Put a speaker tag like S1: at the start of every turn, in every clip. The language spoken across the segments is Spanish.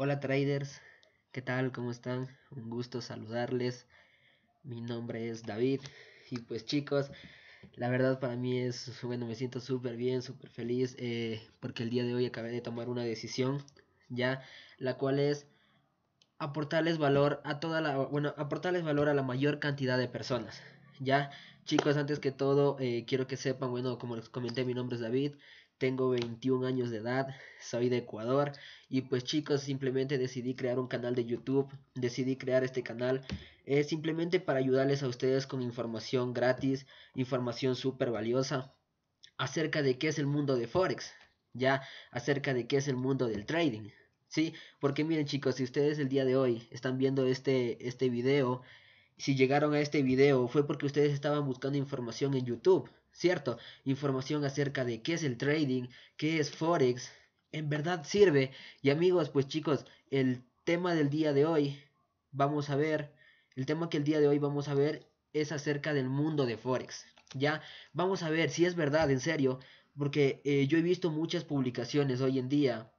S1: Hola traders, ¿qué tal? ¿Cómo están? Un gusto saludarles. Mi nombre es David y pues chicos, la verdad para mí es, bueno, me siento súper bien, súper feliz eh, porque el día de hoy acabé de tomar una decisión, ya, la cual es aportarles valor a toda la, bueno, aportarles valor a la mayor cantidad de personas, ya. Chicos, antes que todo, eh, quiero que sepan, bueno, como les comenté, mi nombre es David, tengo 21 años de edad, soy de Ecuador y pues chicos simplemente decidí crear un canal de YouTube, decidí crear este canal eh, simplemente para ayudarles a ustedes con información gratis, información súper valiosa acerca de qué es el mundo de Forex, ya acerca de qué es el mundo del trading. Sí, porque miren chicos, si ustedes el día de hoy están viendo este, este video, si llegaron a este video fue porque ustedes estaban buscando información en YouTube ¿cierto? Información acerca de qué es el trading, qué es Forex. En verdad sirve. Y amigos, pues chicos, el tema del día de hoy vamos a ver, el tema que el día de hoy vamos a ver es acerca del mundo de Forex. Ya, vamos a ver si es verdad, en serio, porque eh, yo he visto muchas publicaciones hoy en día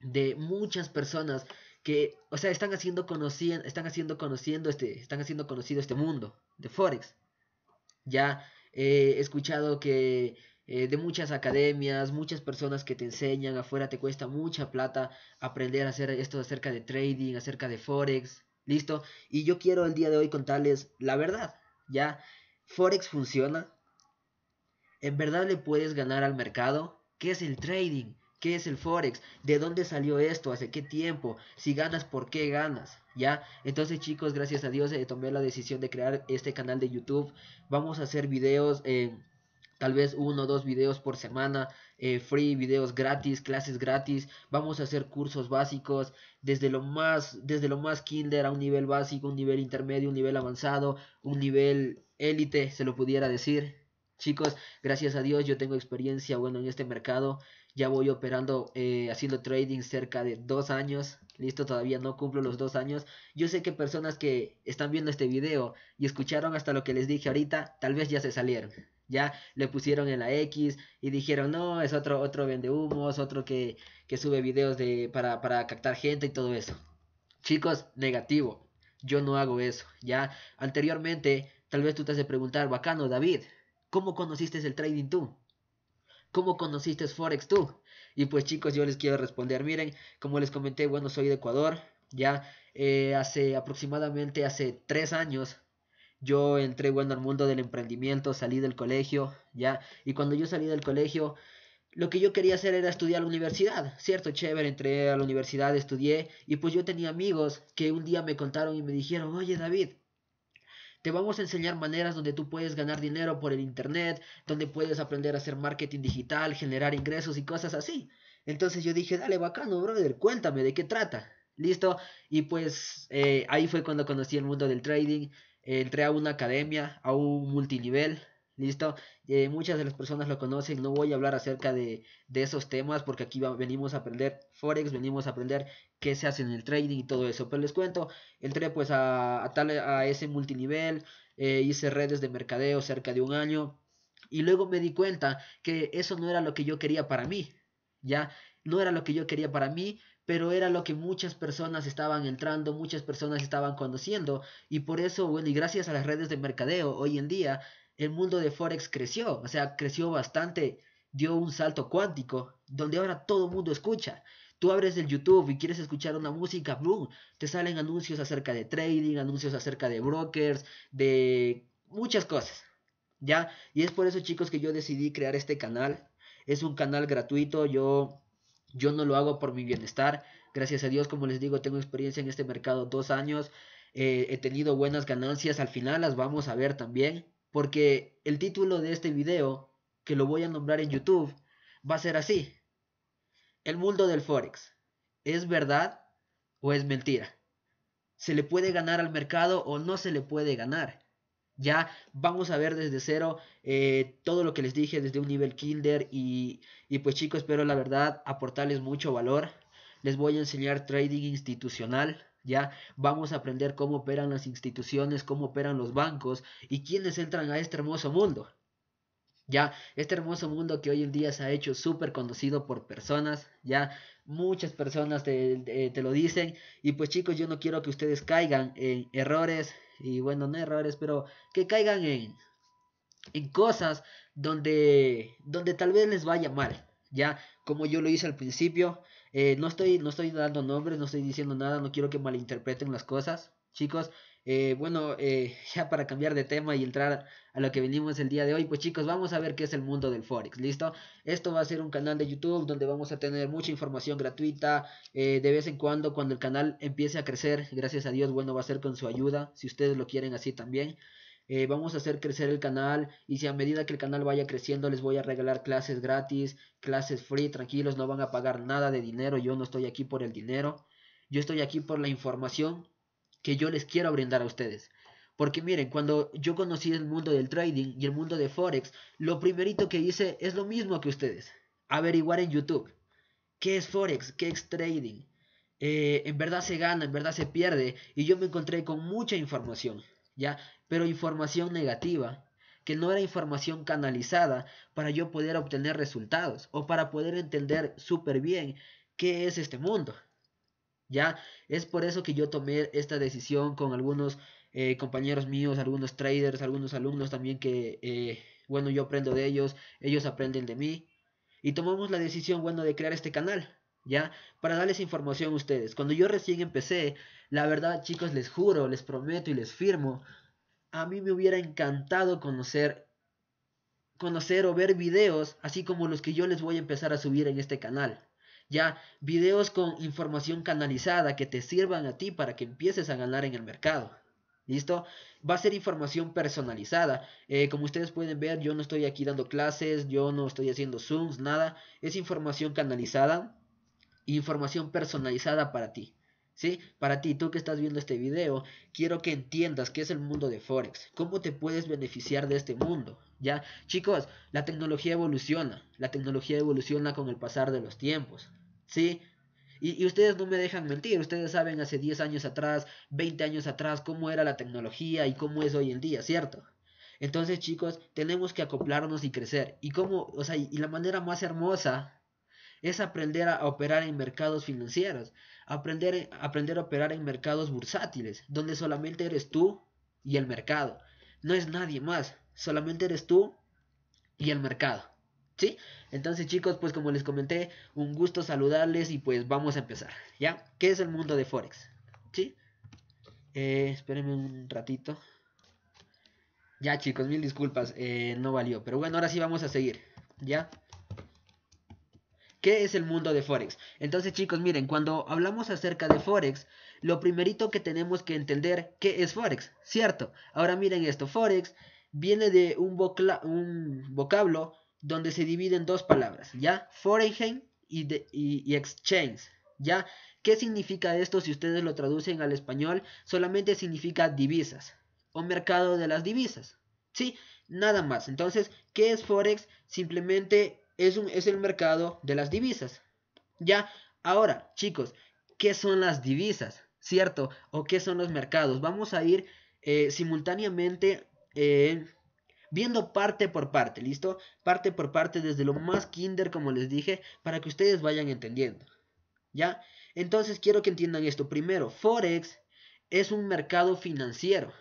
S1: de muchas personas que, o sea, están haciendo conociendo, están haciendo conociendo este, están haciendo conocido este mundo de Forex. Ya, eh, he escuchado que eh, de muchas academias, muchas personas que te enseñan afuera, te cuesta mucha plata aprender a hacer esto acerca de trading, acerca de forex, listo. Y yo quiero el día de hoy contarles la verdad, ¿ya? Forex funciona. En verdad le puedes ganar al mercado. ¿Qué es el trading? ¿Qué es el Forex? ¿De dónde salió esto? ¿Hace qué tiempo? Si ganas, ¿por qué ganas? ¿Ya? Entonces chicos, gracias a Dios eh, tomé la decisión de crear este canal de YouTube. Vamos a hacer videos, eh, tal vez uno o dos videos por semana, eh, free, videos gratis, clases gratis. Vamos a hacer cursos básicos, desde lo más, desde lo más kinder a un nivel básico, un nivel intermedio, un nivel avanzado, un nivel élite, se lo pudiera decir. Chicos, gracias a Dios yo tengo experiencia, bueno, en este mercado ya voy operando, eh, haciendo trading cerca de dos años. Listo, todavía no cumplo los dos años. Yo sé que personas que están viendo este video y escucharon hasta lo que les dije ahorita, tal vez ya se salieron. Ya le pusieron en la X y dijeron, no, es otro, otro vende humos, otro que, sube videos para, para captar gente y todo eso. Chicos, negativo. Yo no hago eso. Ya anteriormente, tal vez tú te has de preguntar, bacano, David, ¿cómo conociste el trading tú? ¿Cómo conociste Forex tú? Y pues chicos, yo les quiero responder. Miren, como les comenté, bueno, soy de Ecuador. Ya eh, hace aproximadamente hace tres años yo entré bueno al mundo del emprendimiento, salí del colegio, ya. Y cuando yo salí del colegio, lo que yo quería hacer era estudiar a la universidad, ¿cierto? Chévere, entré a la universidad, estudié y pues yo tenía amigos que un día me contaron y me dijeron, oye David, te vamos a enseñar maneras donde tú puedes ganar dinero por el Internet, donde puedes aprender a hacer marketing digital, generar ingresos y cosas así. Entonces yo dije, dale, bacano, brother, cuéntame de qué trata. Listo. Y pues eh, ahí fue cuando conocí el mundo del trading. entré a una academia, a un multinivel, Listo, eh, muchas de las personas lo conocen, no voy a hablar acerca de, esos temas porque aquí venimos a aprender Forex, venimos a aprender qué se hace en el trading y todo eso. Pero les cuento, entré pues a, tal, a ese multinivel, eh, hice redes de mercadeo cerca de un año y luego me di cuenta que eso no era lo que yo quería para mí, ya, no era lo que yo quería para mí, pero era lo que muchas personas estaban entrando, muchas personas estaban conociendo y por eso, bueno, y gracias a las redes de mercadeo hoy en día el mundo de Forex creció, o sea, creció bastante, dio un salto cuántico, donde ahora todo el mundo escucha. Tú abres el YouTube y quieres escuchar una música, boom, te salen anuncios acerca de trading, anuncios acerca de brokers, de muchas cosas. ¿Ya? Y es por eso, chicos, que yo decidí crear este canal. Es un canal gratuito, yo, yo no lo hago por mi bienestar. Gracias a Dios, como les digo, tengo experiencia en este mercado dos años. Eh, he tenido buenas ganancias, al final las vamos a ver también. Porque el título de este video, que lo voy a nombrar en YouTube, va a ser así. El mundo del Forex. ¿Es verdad o es mentira? ¿Se le puede ganar al mercado o no se le puede ganar? Ya vamos a ver desde cero eh, todo lo que les dije desde un nivel kinder y, y pues chicos, espero la verdad aportarles mucho valor. Les voy a enseñar trading institucional, ¿ya? Vamos a aprender cómo operan las instituciones, cómo operan los bancos y quiénes entran a este hermoso mundo. Ya, este hermoso mundo que hoy en día se ha hecho súper conocido por personas, ya, muchas personas te, lo dicen y pues chicos, yo no quiero que ustedes caigan en errores y bueno, no errores, pero que caigan en, en cosas donde, donde tal vez les vaya mal, ya, como yo lo hice al principio, eh, no, estoy, no estoy dando nombres, no estoy diciendo nada, no quiero que malinterpreten las cosas, chicos. Eh, bueno, eh, ya para cambiar de tema y entrar a lo que venimos el día de hoy, pues chicos, vamos a ver qué es el mundo del Forex, ¿listo? Esto va a ser un canal de YouTube donde vamos a tener mucha información gratuita, de vez en cuando, cuando el canal empiece a crecer, gracias a Dios, bueno, va a ser con su ayuda, si ustedes lo quieren así también. Eh, vamos a hacer crecer el canal y si a medida que el canal vaya creciendo les voy a regalar clases gratis, clases free, tranquilos, no van a pagar nada de dinero, yo no estoy aquí por el dinero, yo estoy aquí por la información que yo les quiero brindar a ustedes. Porque miren, cuando yo conocí el mundo del trading y el mundo de Forex, lo primerito que hice es lo mismo que ustedes, averiguar en YouTube. ¿Qué es Forex? ¿Qué es trading? Eh, en verdad se gana, en verdad se pierde. Y yo me encontré con mucha información. ¿ya? pero información negativa, que no era información canalizada para yo poder obtener resultados o para poder entender súper bien qué es este mundo. ¿Ya? Es por eso que yo tomé esta decisión con algunos eh, compañeros míos, algunos traders, algunos alumnos también que, eh, bueno, yo aprendo de ellos, ellos aprenden de mí. Y tomamos la decisión, bueno, de crear este canal, ¿ya? Para darles información a ustedes. Cuando yo recién empecé, la verdad, chicos, les juro, les prometo y les firmo a mí me hubiera encantado conocer conocer o ver videos, así como los que yo les voy a empezar a subir en este canal. Ya, videos con información canalizada que te sirvan a ti para que empieces a ganar en el mercado. ¿Listo? Va a ser información personalizada. Eh, como ustedes pueden ver, yo no estoy aquí dando clases, yo no estoy haciendo Zooms, nada. Es información canalizada, información personalizada para ti. ¿sí? Para ti, tú que estás viendo este video, quiero que entiendas qué es el mundo de Forex, cómo te puedes beneficiar de este mundo, ¿ya? Chicos, la tecnología evoluciona, la tecnología evoluciona con el pasar de los tiempos, ¿sí? Y, y, ustedes no me dejan mentir, ustedes saben hace 10 años atrás, 20 años atrás, cómo era la tecnología y cómo es hoy en día, ¿cierto? Entonces chicos, tenemos que acoplarnos y crecer. Y cómo, o sea, y la manera más hermosa es aprender a operar en mercados financieros, aprender, aprender a operar en mercados bursátiles, donde solamente eres tú y el mercado. No es nadie más, solamente eres tú y el mercado. ¿Sí? Entonces chicos, pues como les comenté, un gusto saludarles y pues vamos a empezar. ¿Ya? ¿Qué es el mundo de Forex? ¿Sí? Eh, espérenme un ratito. Ya chicos, mil disculpas, eh, no valió. Pero bueno, ahora sí vamos a seguir. ¿Ya? ¿Qué es el mundo de Forex? Entonces chicos, miren, cuando hablamos acerca de Forex, lo primerito que tenemos que entender, ¿qué es Forex? ¿Cierto? Ahora miren esto, Forex viene de un, vocablo donde se dividen dos palabras, ¿ya? Foreign y, exchange, ¿ya? ¿Qué significa esto si ustedes lo traducen al español? Solamente significa divisas o mercado de las divisas, ¿sí? Nada más. Entonces, ¿qué es Forex? Simplemente es, un, es el mercado de las divisas. Ya, ahora, chicos, ¿qué son las divisas? ¿Cierto? ¿O qué son los mercados? Vamos a ir eh, simultáneamente eh, viendo parte por parte, ¿listo? Parte por parte desde lo más kinder, como les dije, para que ustedes vayan entendiendo. ¿Ya? Entonces quiero que entiendan esto. Primero, Forex es un mercado financiero.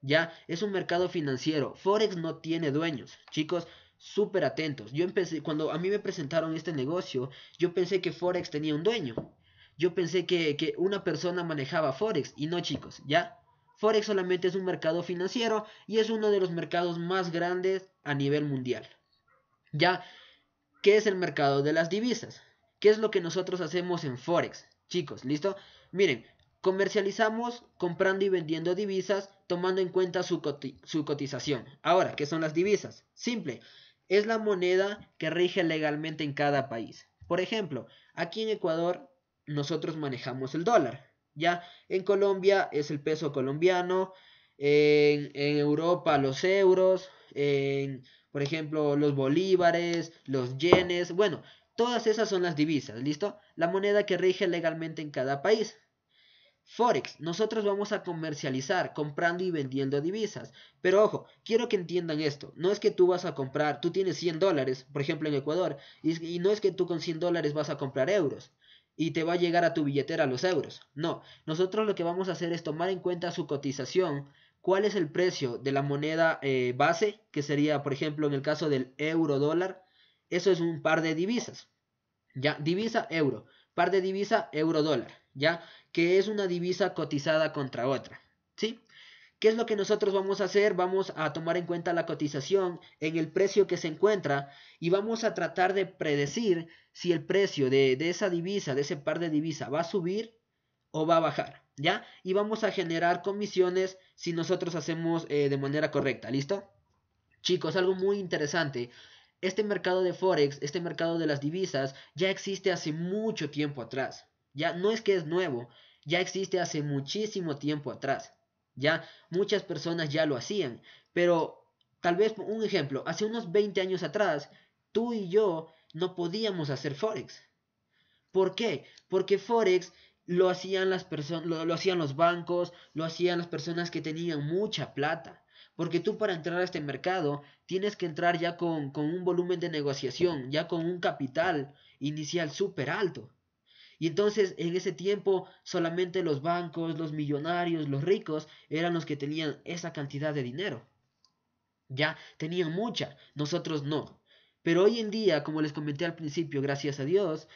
S1: ¿Ya? Es un mercado financiero. Forex no tiene dueños. Chicos, súper atentos. Yo empecé, cuando a mí me presentaron este negocio, yo pensé que Forex tenía un dueño. Yo pensé que, una persona manejaba Forex y no chicos, ¿ya? Forex solamente es un mercado financiero y es uno de los mercados más grandes a nivel mundial. ¿Ya? ¿Qué es el mercado de las divisas? ¿Qué es lo que nosotros hacemos en Forex? Chicos, ¿listo? Miren, comercializamos comprando y vendiendo divisas tomando en cuenta su, su cotización. Ahora, ¿qué son las divisas? Simple, es la moneda que rige legalmente en cada país. Por ejemplo, aquí en Ecuador nosotros manejamos el dólar, ya en Colombia es el peso colombiano, en, Europa los euros, en, por ejemplo los bolívares, los yenes, bueno, todas esas son las divisas, ¿listo? La moneda que rige legalmente en cada país. Forex, nosotros vamos a comercializar comprando y vendiendo divisas. Pero ojo, quiero que entiendan esto. No es que tú vas a comprar, tú tienes 100 dólares, por ejemplo en Ecuador, y, no es que tú con 100 dólares vas a comprar euros y te va a llegar a tu billetera los euros. No, nosotros lo que vamos a hacer es tomar en cuenta su cotización, cuál es el precio de la moneda eh, base, que sería, por ejemplo, en el caso del euro dólar, eso es un par de divisas. Ya, divisa euro, par de divisa euro dólar, ¿ya? que es una divisa cotizada contra otra. ¿Sí? ¿Qué es lo que nosotros vamos a hacer? Vamos a tomar en cuenta la cotización en el precio que se encuentra y vamos a tratar de predecir si el precio de, esa divisa, de ese par de divisas va a subir o va a bajar, ¿ya? Y vamos a generar comisiones si nosotros hacemos eh, de manera correcta, ¿listo? Chicos, algo muy interesante. Este mercado de Forex, este mercado de las divisas, ya existe hace mucho tiempo atrás. Ya no es que es nuevo, ya existe hace muchísimo tiempo atrás. Ya muchas personas ya lo hacían, pero tal vez un ejemplo, hace unos 20 años atrás, tú y yo no podíamos hacer forex. ¿Por qué? Porque forex lo hacían las personas, lo, hacían los bancos, lo hacían las personas que tenían mucha plata. Porque tú para entrar a este mercado tienes que entrar ya con, con, un volumen de negociación, ya con un capital inicial súper alto. Y entonces en ese tiempo solamente los bancos, los millonarios, los ricos eran los que tenían esa cantidad de dinero. Ya tenían mucha, nosotros no. Pero hoy en día, como les comenté al principio, gracias a Dios,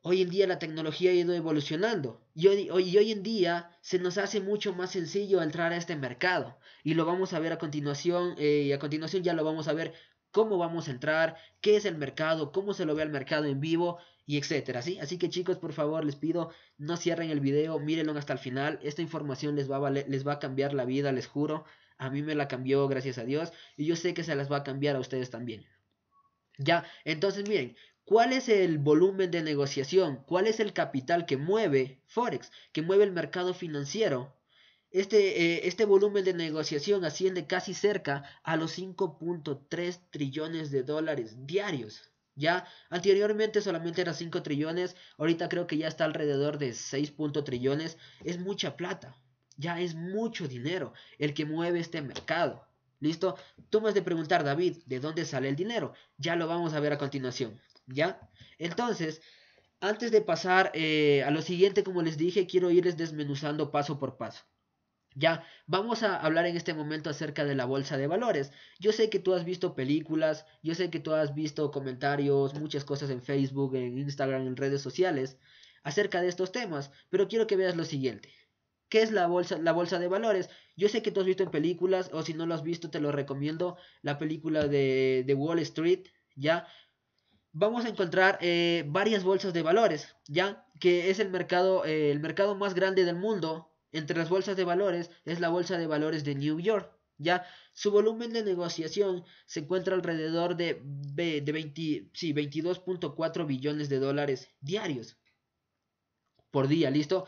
S1: hoy en día la tecnología ha ido evolucionando y hoy, y hoy en día se nos hace mucho más sencillo entrar a este mercado y lo vamos a ver a continuación eh, y a continuación ya lo vamos a ver cómo vamos a entrar, qué es el mercado, cómo se lo ve el mercado en vivo y etcétera, ¿sí? Así que chicos, por favor, les pido, no cierren el video, mírenlo hasta el final, esta información les va, a les va a cambiar la vida, les juro, a mí me la cambió, gracias a Dios, y yo sé que se las va a cambiar a ustedes también. Ya, entonces miren, ¿cuál es el volumen de negociación? ¿Cuál es el capital que mueve Forex, que mueve el mercado financiero? Este, eh, este volumen de negociación asciende casi cerca a los 5.3 trillones de dólares diarios. Ya anteriormente solamente era 5 trillones, ahorita creo que ya está alrededor de 6.3 trillones. Es mucha plata, ya es mucho dinero el que mueve este mercado. ¿Listo? Tú me has de preguntar, David, ¿de dónde sale el dinero? Ya lo vamos a ver a continuación. ¿Ya? Entonces, antes de pasar eh, a lo siguiente, como les dije, quiero irles desmenuzando paso por paso. Ya, vamos a hablar en este momento acerca de la bolsa de valores. Yo sé que tú has visto películas, yo sé que tú has visto comentarios, muchas cosas en Facebook, en Instagram, en redes sociales acerca de estos temas, pero quiero que veas lo siguiente. ¿Qué es la bolsa, la bolsa de valores? Yo sé que tú has visto en películas, o si no lo has visto, te lo recomiendo, la película de, Wall Street, ¿ya? Vamos a encontrar eh, varias bolsas de valores, ¿ya? Que es el mercado, eh, el mercado más grande del mundo, entre las bolsas de valores es la Bolsa de Valores de New York. Ya su volumen de negociación se encuentra alrededor de, de sí, 22.4 billones de dólares diarios por día, ¿listo?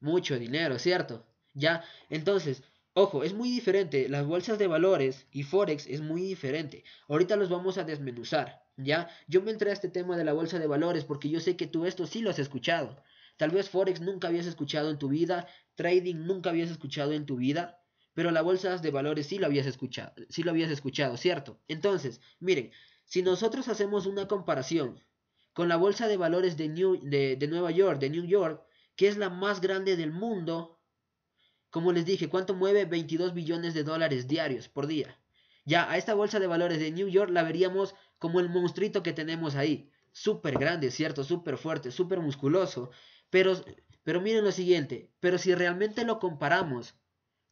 S1: Mucho dinero, ¿cierto? Ya, entonces, ojo, es muy diferente. Las bolsas de valores y Forex es muy diferente. Ahorita los vamos a desmenuzar, ¿ya? Yo me entré a este tema de la bolsa de valores porque yo sé que tú esto sí lo has escuchado. Tal vez Forex nunca habías escuchado en tu vida trading nunca habías escuchado en tu vida, pero la bolsa de valores sí lo habías escuchado, sí lo habías escuchado, ¿cierto? Entonces, miren, si nosotros hacemos una comparación con la bolsa de valores de, New, de, de Nueva York, de New York, que es la más grande del mundo, como les dije, ¿cuánto mueve? 22 billones de dólares diarios por día. Ya a esta bolsa de valores de New York la veríamos como el monstruito que tenemos ahí. Súper grande, ¿cierto? Súper fuerte, súper musculoso. Pero pero miren lo siguiente, pero si realmente lo comparamos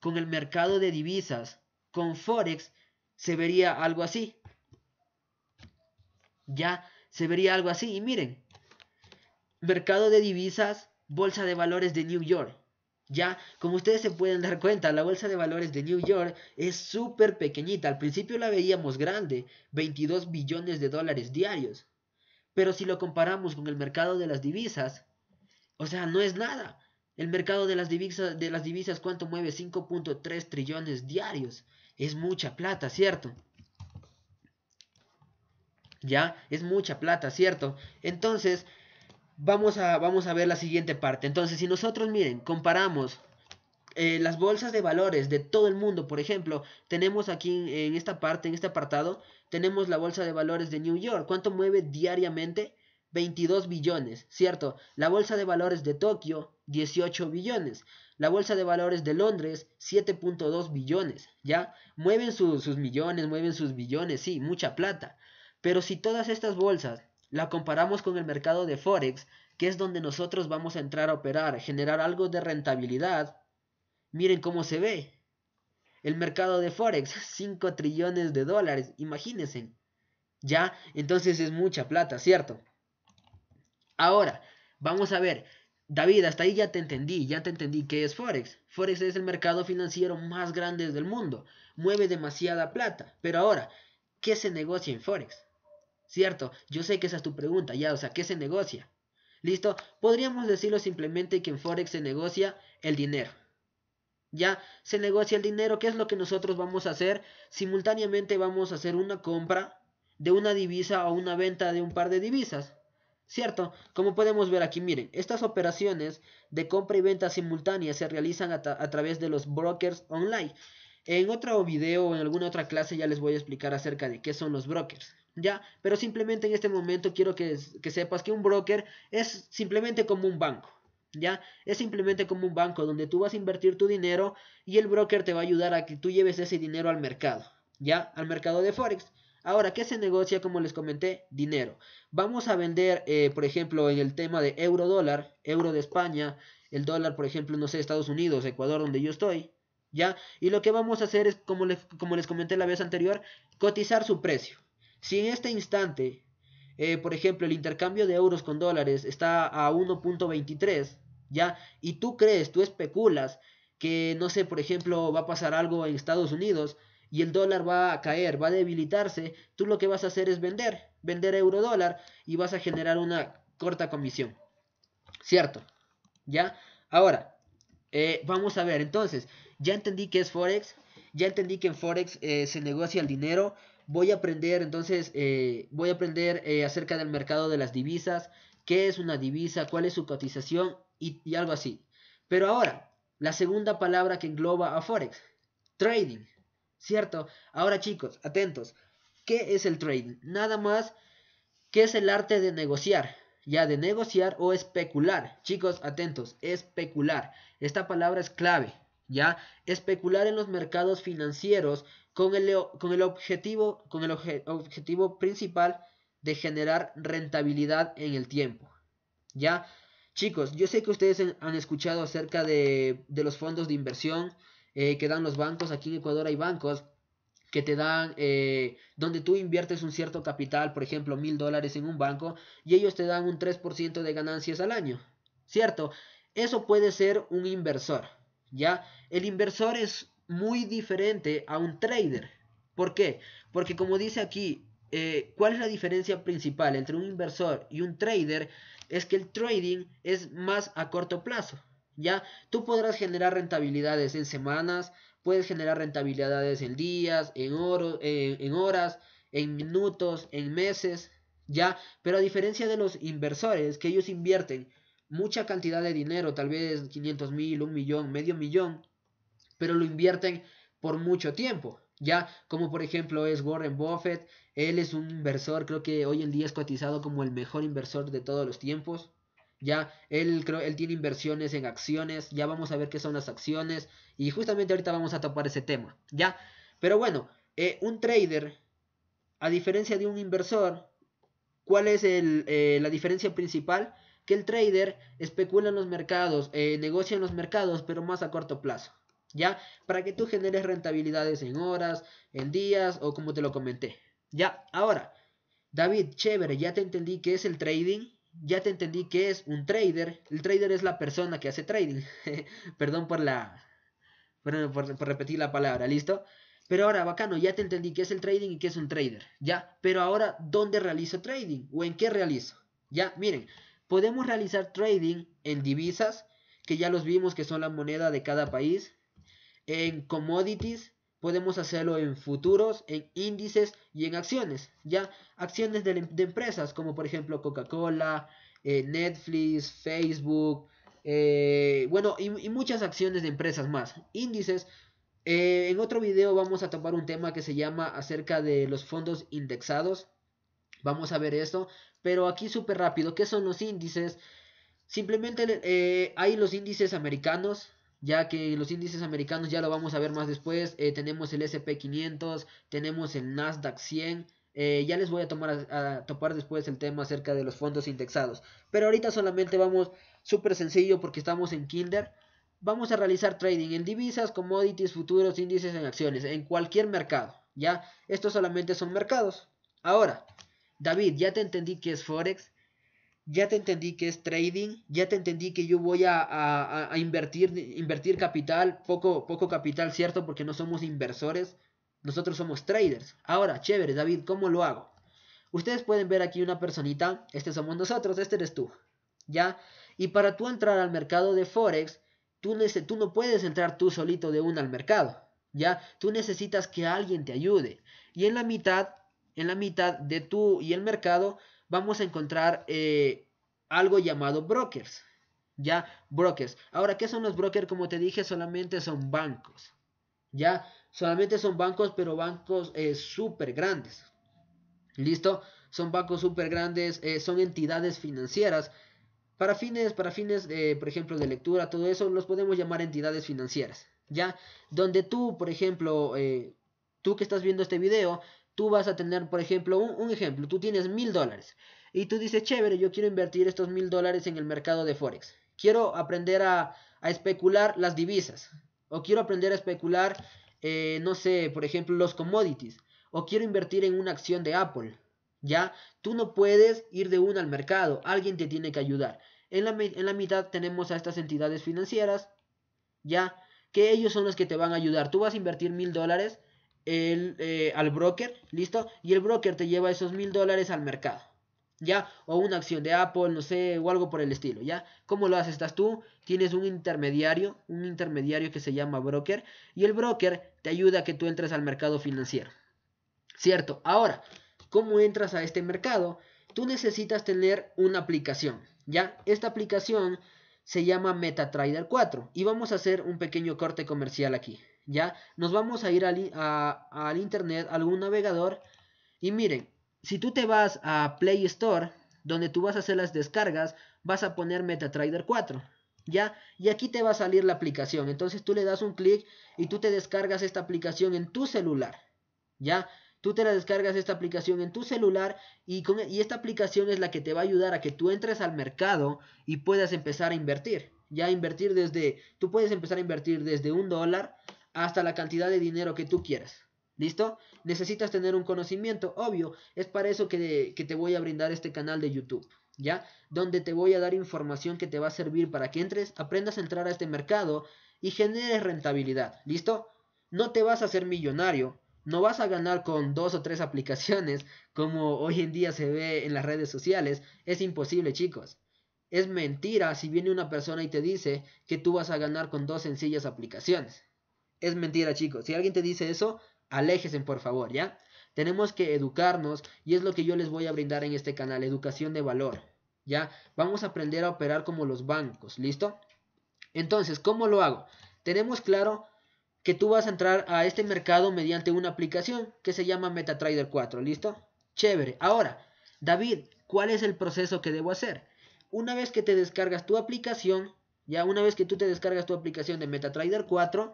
S1: con el mercado de divisas, con Forex, se vería algo así. Ya, se vería algo así. Y miren, mercado de divisas, bolsa de valores de New York. Ya, como ustedes se pueden dar cuenta, la bolsa de valores de New York es súper pequeñita. Al principio la veíamos grande, 22 billones de dólares diarios. Pero si lo comparamos con el mercado de las divisas, o sea, no es nada. El mercado de las divisas, de las divisas ¿cuánto mueve? 5.3 trillones diarios. Es mucha plata, ¿cierto? ¿Ya? Es mucha plata, ¿cierto? Entonces, vamos a, vamos a ver la siguiente parte. Entonces, si nosotros, miren, comparamos eh, las bolsas de valores de todo el mundo, por ejemplo, tenemos aquí en esta parte, en este apartado, tenemos la bolsa de valores de New York. ¿Cuánto mueve diariamente? 22 billones, ¿cierto? La Bolsa de Valores de Tokio, 18 billones. La Bolsa de Valores de Londres, 7.2 billones, ¿ya? Mueven sus millones, mueven sus billones, sí, mucha plata. Pero si todas estas bolsas la comparamos con el mercado de Forex, que es donde nosotros vamos a entrar a operar, generar algo de rentabilidad, miren cómo se ve. El mercado de Forex, 5 trillones de dólares, imagínense. ¿Ya? Entonces es mucha plata, ¿cierto? Ahora, vamos a ver. David, hasta ahí ya te entendí, ya te entendí qué es Forex. Forex es el mercado financiero más grande del mundo, mueve demasiada plata. Pero ahora, ¿qué se negocia en Forex? ¿Cierto? Yo sé que esa es tu pregunta, ya, o sea, ¿qué se negocia? ¿Listo? Podríamos decirlo simplemente que en Forex se negocia el dinero. Ya se negocia el dinero, ¿qué es lo que nosotros vamos a hacer? Simultáneamente vamos a hacer una compra de una divisa o una venta de un par de divisas. ¿Cierto? Como podemos ver aquí, miren, estas operaciones de compra y venta simultáneas se realizan a, través de los brokers online. En otro video o en alguna otra clase ya les voy a explicar acerca de qué son los brokers. ¿Ya? Pero simplemente en este momento quiero que, que sepas que un broker es simplemente como un banco. ¿Ya? Es simplemente como un banco donde tú vas a invertir tu dinero y el broker te va a ayudar a que tú lleves ese dinero al mercado. ¿Ya? Al mercado de Forex. Ahora, ¿qué se negocia? Como les comenté, dinero. Vamos a vender, eh, por ejemplo, en el tema de euro dólar, euro de España, el dólar, por ejemplo, no sé, Estados Unidos, Ecuador, donde yo estoy, ¿ya? Y lo que vamos a hacer es, como les, como les comenté la vez anterior, cotizar su precio. Si en este instante, eh, por ejemplo, el intercambio de euros con dólares está a 1.23, ¿ya? Y tú crees, tú especulas que, no sé, por ejemplo, va a pasar algo en Estados Unidos, y el dólar va a caer, va a debilitarse, tú lo que vas a hacer es vender, vender euro dólar y vas a generar una corta comisión. ¿Cierto? ¿Ya? Ahora, eh, vamos a ver, entonces, ya entendí que es Forex, ya entendí que en Forex eh, se negocia el dinero, voy a aprender entonces, eh, voy a aprender acerca del mercado de las divisas, qué es una divisa, cuál es su cotización y, y algo así. Pero ahora, la segunda palabra que engloba a Forex, trading. ¿cierto? Ahora chicos, atentos. ¿Qué es el trading? Nada más que es el arte de negociar, ya de negociar o especular. Chicos, atentos, especular. Esta palabra es clave, ya. Especular en los mercados financieros con el, con el objetivo, con el objetivo principal de generar rentabilidad en el tiempo, ya. Chicos, yo sé que ustedes han escuchado acerca de, de los fondos de inversión, eh, que dan los bancos. Aquí en Ecuador hay bancos que te dan, eh, donde tú inviertes un cierto capital, por ejemplo, mil dólares en un banco, y ellos te dan un 3% de ganancias al año, ¿cierto? Eso puede ser un inversor, ¿ya? El inversor es muy diferente a un trader. ¿Por qué? Porque como dice aquí, eh, ¿cuál es la diferencia principal entre un inversor y un trader? Es que el trading es más a corto plazo. Ya, tú podrás generar rentabilidades en semanas, puedes generar rentabilidades en días, en, en, horas, en minutos, en meses, ya, pero a diferencia de los inversores que ellos invierten mucha cantidad de dinero, tal vez 500 mil, un millón, medio millón, pero lo invierten por mucho tiempo, ya, como por ejemplo es Warren Buffett, él es un inversor, creo que hoy en día es cotizado como el mejor inversor de todos los tiempos, ya él, él tiene inversiones en acciones, ya vamos a ver qué son las acciones y justamente ahorita vamos a topar ese tema, ¿ya? Pero bueno, eh, un trader, a diferencia de un inversor, ¿cuál es eh, la diferencia principal? Que el trader especula en los mercados, eh, negocia en los mercados, pero más a corto plazo, ¿ya? Para que tú generes rentabilidades en horas, en días o como te lo comenté, ¿ya? Ahora, David, chévere, ya te entendí qué es el trading ya te entendí que es un trader. El trader es la persona que hace trading. Perdón por la. Perdón por, repetir la palabra, ¿listo? Pero ahora, bacano, ya te entendí que es el trading y que es un trader, ¿ya? Pero ahora, ¿dónde realizo trading? ¿O en qué realizo? Ya, miren, podemos realizar trading en divisas, que ya los vimos que son la moneda de cada país, en commodities, Podemos hacerlo en futuros, en índices y en acciones. Ya acciones de, empresas como por ejemplo Coca-Cola, eh, Netflix, Facebook, eh, bueno, y, muchas acciones de empresas más. Índices. Eh, en otro video vamos a tomar un tema que se llama acerca de los fondos indexados. Vamos a ver esto. Pero aquí súper rápido, ¿qué son los índices? Simplemente hay los índices americanos, ya que los índices americanos ya lo vamos a ver más después, eh, tenemos el SP500, tenemos el Nasdaq 100, eh, ya les voy a, tomar a, topar después el tema acerca de los fondos indexados, pero ahorita solamente vamos súper sencillo porque estamos en Kinder, vamos a realizar trading en divisas, commodities, futuros, índices en acciones, en cualquier mercado, ya, estos solamente son mercados. Ahora, David, ya te entendí que es Forex, ya te entendí que es trading, ya te entendí que yo voy a, invertir, invertir capital, poco, poco capital, ¿cierto? Porque no somos inversores, nosotros somos traders. Ahora, chévere, David, ¿cómo lo hago? Ustedes pueden ver aquí una personita, este somos nosotros, este eres tú, ¿ya? Y para tú entrar al mercado de Forex, tú, tú no puedes entrar tú solito de una al mercado, ¿ya? Tú necesitas que alguien te ayude. Y en la mitad, en la mitad de tú y el mercado, vamos a encontrar eh, algo llamado brokers. Ya, brokers. Ahora, ¿qué son los brokers? Como te dije, solamente son bancos. Ya, solamente son bancos, pero bancos eh, súper grandes. ¿Listo? Son bancos súper grandes, eh, son entidades financieras. Para fines, para fines, por ejemplo, de lectura, todo eso, los podemos llamar entidades financieras. Ya, donde tú, por ejemplo, tú que estás viendo este video, Tú vas a tener, por ejemplo, un, ejemplo, tú tienes mil dólares y tú dices, chévere, yo quiero invertir estos mil dólares en el mercado de Forex. Quiero aprender a, especular las divisas o quiero aprender a especular, eh, no sé, por ejemplo, los commodities o quiero invertir en una acción de Apple. ¿Ya? Tú no puedes ir de una al mercado, alguien te tiene que ayudar. En la, en la mitad tenemos a estas entidades financieras, ¿ya? Que ellos son los que te van a ayudar. Tú vas a invertir mil dólares el, eh, al broker, ¿listo? Y el broker te lleva esos mil dólares al mercado, ¿ya? O una acción de Apple, no sé, o algo por el estilo, ¿ya? ¿Cómo lo haces? Estás tú, tienes un intermediario, un intermediario que se llama broker, y el broker te ayuda a que tú entres al mercado financiero, ¿cierto? Ahora, ¿cómo entras a este mercado? Tú necesitas tener una aplicación, ¿ya? Esta aplicación se llama MetaTrader 4 y vamos a hacer un pequeño corte comercial aquí. ¿ya? Nos vamos a ir al, al internet, a algún navegador. Y miren, si tú te vas a Play Store, donde tú vas a hacer las descargas, vas a poner MetaTrader 4. ¿Ya? Y aquí te va a salir la aplicación. Entonces tú le das un clic y tú te descargas esta aplicación en tu celular. ¿Ya? Tú te la descargas esta aplicación en tu celular y, e, y esta aplicación es la que te va a ayudar a que tú entres al mercado y puedas empezar a invertir. Ya invertir desde, tú puedes empezar a invertir desde un dólar hasta la cantidad de dinero que tú quieras. ¿Listo? Necesitas tener un conocimiento, obvio. Es para eso que, te voy a brindar este canal de YouTube. ¿ya? Donde te voy a dar información que te va a servir para que entres, aprendas a entrar a este mercado y generes rentabilidad, ¿listo? No te vas a ser millonario, no vas a ganar con dos o tres aplicaciones como hoy en día se ve en las redes sociales, es imposible, chicos. Es mentira si viene una persona y te dice que tú vas a ganar con dos sencillas aplicaciones. Es mentira, chicos. Si alguien te dice eso, aléjese, por favor, ¿ya? Tenemos que educarnos y es lo que yo les voy a brindar en este canal, educación de valor, ¿ya? Vamos a aprender a operar como los bancos, ¿listo? Entonces, ¿cómo lo hago? Tenemos claro que tú vas a entrar a este mercado mediante una aplicación que se llama MetaTrader 4, ¿listo? Chévere. Ahora, David, ¿cuál es el proceso que debo hacer? Una vez que te descargas tu aplicación, ya una vez que tú te descargas tu aplicación de MetaTrader 4,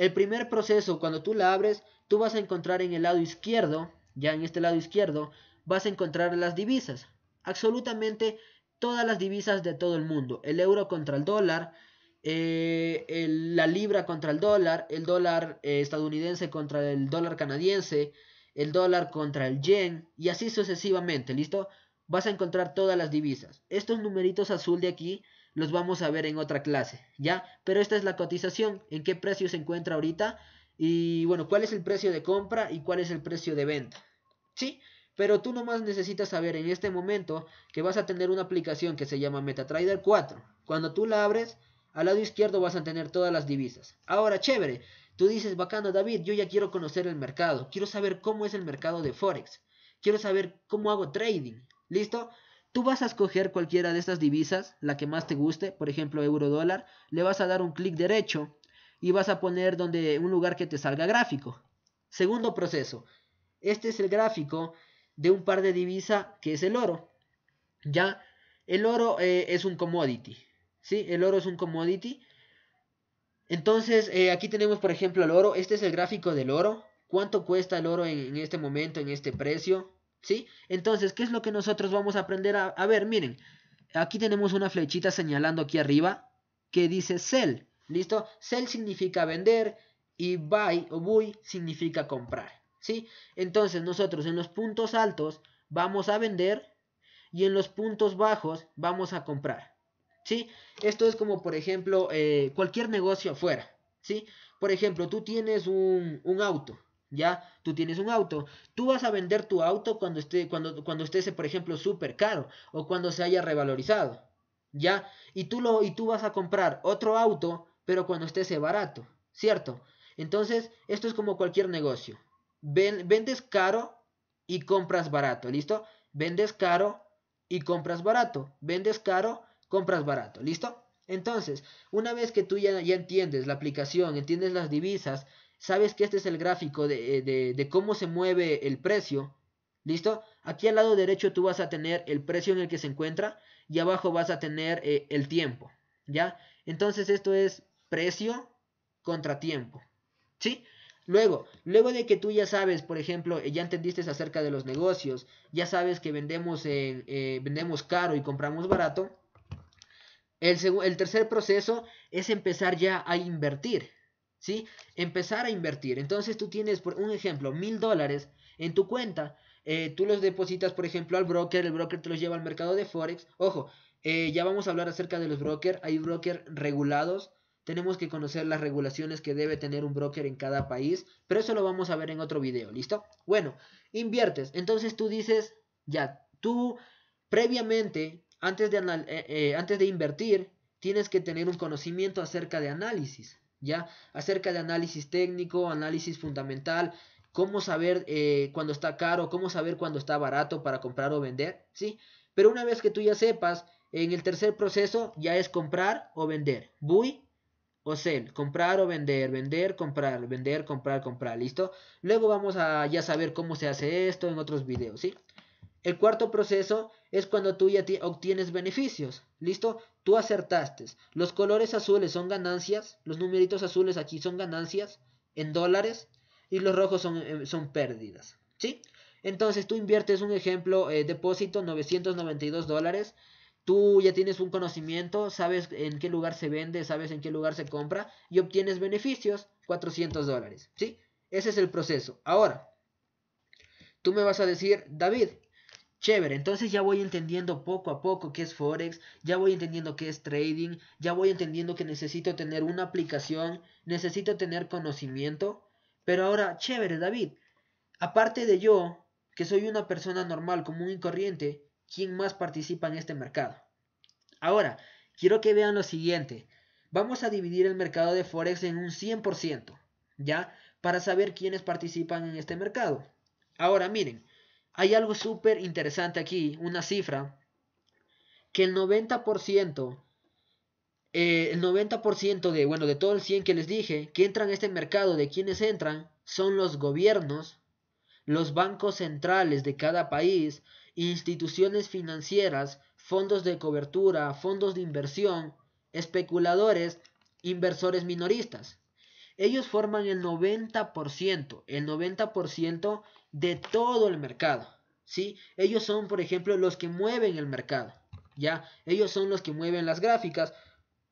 S1: el primer proceso, cuando tú la abres, tú vas a encontrar en el lado izquierdo, ya en este lado izquierdo, vas a encontrar las divisas. Absolutamente todas las divisas de todo el mundo. El euro contra el dólar, eh, la libra contra el dólar, el dólar eh, estadounidense contra el dólar canadiense, el dólar contra el yen y así sucesivamente, ¿listo? Vas a encontrar todas las divisas. Estos numeritos azul de aquí los vamos a ver en otra clase, ¿ya? Pero esta es la cotización, en qué precio se encuentra ahorita y bueno, cuál es el precio de compra y cuál es el precio de venta, ¿sí? Pero tú nomás necesitas saber en este momento que vas a tener una aplicación que se llama MetaTrader 4. Cuando tú la abres, al lado izquierdo vas a tener todas las divisas. Ahora, chévere, tú dices, bacano David, yo ya quiero conocer el mercado, quiero saber cómo es el mercado de Forex, quiero saber cómo hago trading, ¿listo? Tú vas a escoger cualquiera de estas divisas, la que más te guste, por ejemplo euro dólar, le vas a dar un clic derecho y vas a poner donde un lugar que te salga gráfico. Segundo proceso. Este es el gráfico de un par de divisa que es el oro. Ya el oro eh, es un commodity, ¿sí? El oro es un commodity. Entonces, eh, aquí tenemos, por ejemplo, el oro. Este es el gráfico del oro. ¿Cuánto cuesta el oro en este momento, en este precio? ¿sí? Entonces, ¿qué es lo que nosotros vamos a aprender a, ver? Miren, aquí tenemos una flechita señalando aquí arriba que dice sell, ¿listo? Sell significa vender y buy o buy significa comprar, ¿sí? Entonces, nosotros en los puntos altos vamos a vender y en los puntos bajos vamos a comprar, ¿sí? Esto es como, por ejemplo, eh, cualquier negocio afuera, ¿sí? Por ejemplo, tú tienes un, un auto, ya, tú tienes un auto, tú vas a vender tu auto cuando esté, cuando, cuando esté, por ejemplo, súper caro o cuando se haya revalorizado. Ya, y tú, lo, y tú vas a comprar otro auto, pero cuando esté barato, ¿cierto? Entonces, esto es como cualquier negocio. Ven, vendes caro y compras barato, ¿listo? Vendes caro y compras barato. Vendes caro, compras barato, ¿listo? Entonces, una vez que tú ya, ya entiendes la aplicación, entiendes las divisas, sabes que este es el gráfico eh, de, cómo se mueve el precio. ¿Listo? Aquí al lado derecho tú vas a tener el precio en el que se encuentra y abajo vas a tener eh, el tiempo. ¿Ya? Entonces esto es precio contra tiempo. ¿Sí? Luego, luego de que tú ya sabes, por ejemplo, eh, ya entendiste acerca de los negocios, ya sabes que vendemos, en, vendemos caro y compramos barato, el, el tercer proceso es empezar ya a invertir. ¿sí? Empezar a invertir. Entonces tú tienes, por un ejemplo, mil dólares en tu cuenta. Eh, tú los depositas, por ejemplo, al broker, el broker te los lleva al mercado de Forex. Ojo, eh, ya vamos a hablar acerca de los brokers. Hay brokers regulados. Tenemos que conocer las regulaciones que debe tener un broker en cada país. Pero eso lo vamos a ver en otro video, ¿listo? Bueno, inviertes. Entonces tú dices, ya, tú previamente, antes de, eh, antes de invertir, tienes que tener un conocimiento acerca de análisis. ¿ya? Acerca de análisis técnico, análisis fundamental, cómo saber eh, cuando está caro, cómo saber cuando está barato para comprar o vender, ¿sí? Pero una vez que tú ya sepas, en el tercer proceso ya es comprar o vender, buy o sell, comprar o vender, vender, comprar, vender, comprar, comprar, ¿listo? Luego vamos a ya saber cómo se hace esto en otros videos, ¿sí? El cuarto proceso es cuando tú ya obtienes beneficios. ¿Listo? Tú acertaste. Los colores azules son ganancias. Los numeritos azules aquí son ganancias en dólares. Y los rojos son, eh, son pérdidas. ¿Sí? Entonces tú inviertes un ejemplo, eh, depósito 992 dólares. Tú ya tienes un conocimiento, sabes en qué lugar se vende, sabes en qué lugar se compra y obtienes beneficios 400 dólares. ¿Sí? Ese es el proceso. Ahora, tú me vas a decir, David, Chévere, entonces ya voy entendiendo poco a poco qué es Forex, ya voy entendiendo qué es trading, ya voy entendiendo que necesito tener una aplicación, necesito tener conocimiento. Pero ahora, chévere, David, aparte de yo, que soy una persona normal, común y corriente, ¿quién más participa en este mercado? Ahora, quiero que vean lo siguiente. Vamos a dividir el mercado de Forex en un 100%, ¿ya? Para saber quiénes participan en este mercado. Ahora, miren, hay algo súper interesante aquí, una cifra, que el 90%, eh, el 90% de, bueno, de todo el 100 que les dije, que entran a este mercado, de quienes entran, son los gobiernos, los bancos centrales de cada país, instituciones financieras, fondos de cobertura, fondos de inversión, especuladores, inversores minoristas. Ellos forman el 90%, el 90% de todo el mercado. ¿sí? Ellos son, por ejemplo, los que mueven el mercado. ¿ya? Ellos son los que mueven las gráficas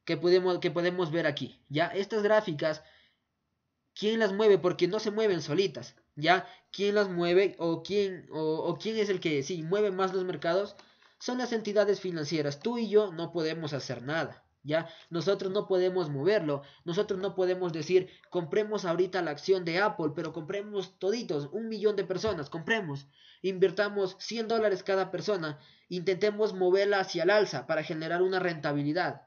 S1: que podemos, que podemos ver aquí. ¿ya? Estas gráficas, ¿quién las mueve? Porque no se mueven solitas. ¿ya? ¿Quién las mueve o quién, o, quién es el que sí, mueve más los mercados? Son las entidades financieras. Tú y yo no podemos hacer nada. ¿Ya? Nosotros no podemos moverlo, nosotros no podemos decir, compremos ahorita la acción de Apple, pero compremos toditos, un millón de personas, compremos, invirtamos 100 dólares cada persona, intentemos moverla hacia el alza para generar una rentabilidad,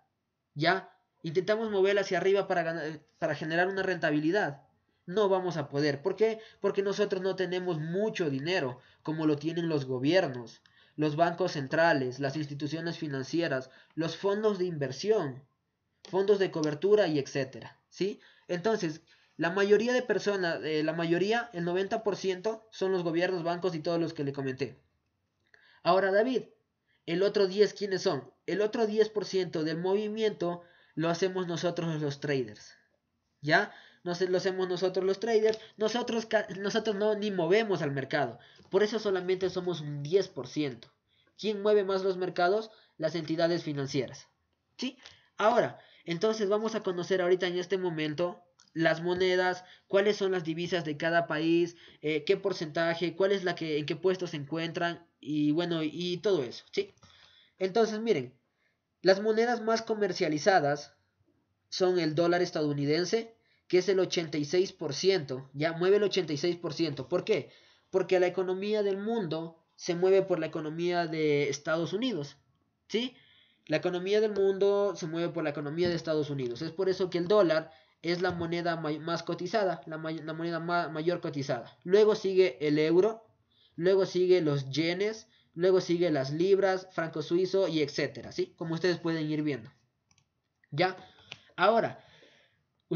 S1: ¿ya? Intentamos moverla hacia arriba para, para generar una rentabilidad. No vamos a poder. ¿Por qué? Porque nosotros no tenemos mucho dinero como lo tienen los gobiernos los bancos centrales, las instituciones financieras, los fondos de inversión, fondos de cobertura y etcétera, ¿sí? Entonces, la mayoría de personas, eh, la mayoría, el 90% son los gobiernos, bancos y todos los que le comenté. Ahora, David, el otro 10, ¿quiénes son? El otro 10% del movimiento lo hacemos nosotros los traders, ¿ya? nos lo hacemos nosotros los traders, nosotros, nosotros no ni movemos al mercado, por eso solamente somos un 10%. ¿Quién mueve más los mercados? Las entidades financieras. ¿Sí? Ahora, entonces vamos a conocer ahorita en este momento las monedas, cuáles son las divisas de cada país, eh, qué porcentaje, cuál es la que, en qué puesto se encuentran y bueno, y todo eso, ¿sí? Entonces, miren, las monedas más comercializadas son el dólar estadounidense, que es el 86%, ya mueve el 86%. ¿Por qué? Porque la economía del mundo se mueve por la economía de Estados Unidos, ¿sí? La economía del mundo se mueve por la economía de Estados Unidos. Es por eso que el dólar es la moneda más cotizada, la, moneda mayor cotizada. Luego sigue el euro, luego sigue los yenes, luego sigue las libras, franco suizo y etcétera, ¿sí? Como ustedes pueden ir viendo. ¿Ya? Ahora,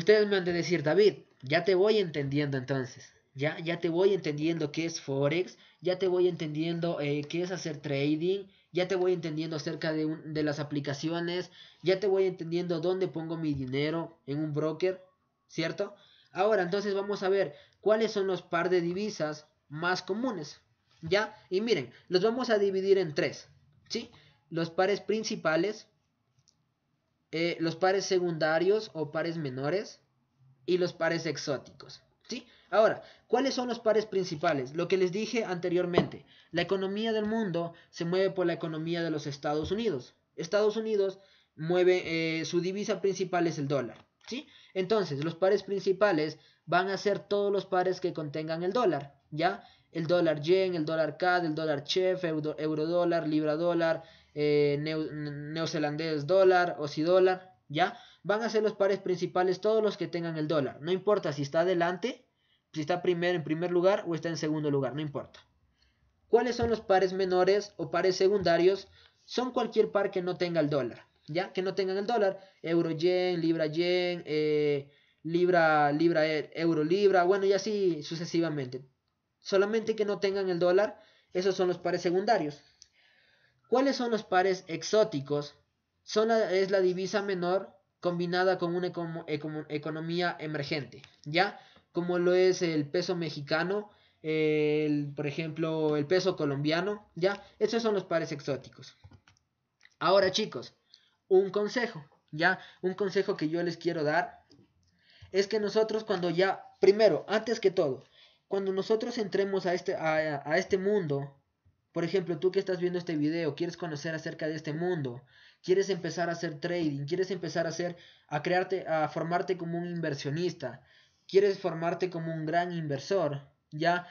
S1: Ustedes me han de decir, David, ya te voy entendiendo entonces. Ya, ya te voy entendiendo qué es Forex, ya te voy entendiendo eh, qué es hacer trading, ya te voy entendiendo acerca de, de las aplicaciones, ya te voy entendiendo dónde pongo mi dinero en un broker, ¿cierto? Ahora, entonces vamos a ver cuáles son los par de divisas más comunes, ¿ya? Y miren, los vamos a dividir en tres, ¿sí? Los pares principales, eh, los pares secundarios o pares menores y los pares exóticos. ¿sí? Ahora, ¿cuáles son los pares principales? Lo que les dije anteriormente, la economía del mundo se mueve por la economía de los Estados Unidos. Estados Unidos mueve, eh, su divisa principal es el dólar. ¿sí? Entonces, los pares principales van a ser todos los pares que contengan el dólar. ¿ya? El dólar yen, el dólar CAD, el dólar CHEF, euro dólar, libra dólar, eh, neozelandés dólar, o si dólar, ¿ya? Van a ser los pares principales todos los que tengan el dólar. No importa si está adelante, si está primero en primer lugar o está en segundo lugar, no importa. ¿Cuáles son los pares menores o pares secundarios? Son cualquier par que no tenga el dólar, ¿ya? Que no tengan el dólar, euro yen, libra yen, eh, libra, libra, e, euro libra, bueno, y así sucesivamente. Solamente que no tengan el dólar, esos son los pares secundarios. ¿Cuáles son los pares exóticos? Son es la divisa menor combinada con una economía emergente, ¿ya? Como lo es el peso mexicano, el, por ejemplo, el peso colombiano, ¿ya? Esos son los pares exóticos. Ahora, chicos, un consejo, ¿ya? Un consejo que yo les quiero dar es que nosotros cuando ya, primero, antes que todo, cuando nosotros entremos a este, a, a este mundo por ejemplo, tú que estás viendo este video, quieres conocer acerca de este mundo, quieres empezar a hacer trading, quieres empezar a hacer a crearte a formarte como un inversionista, quieres formarte como un gran inversor, ya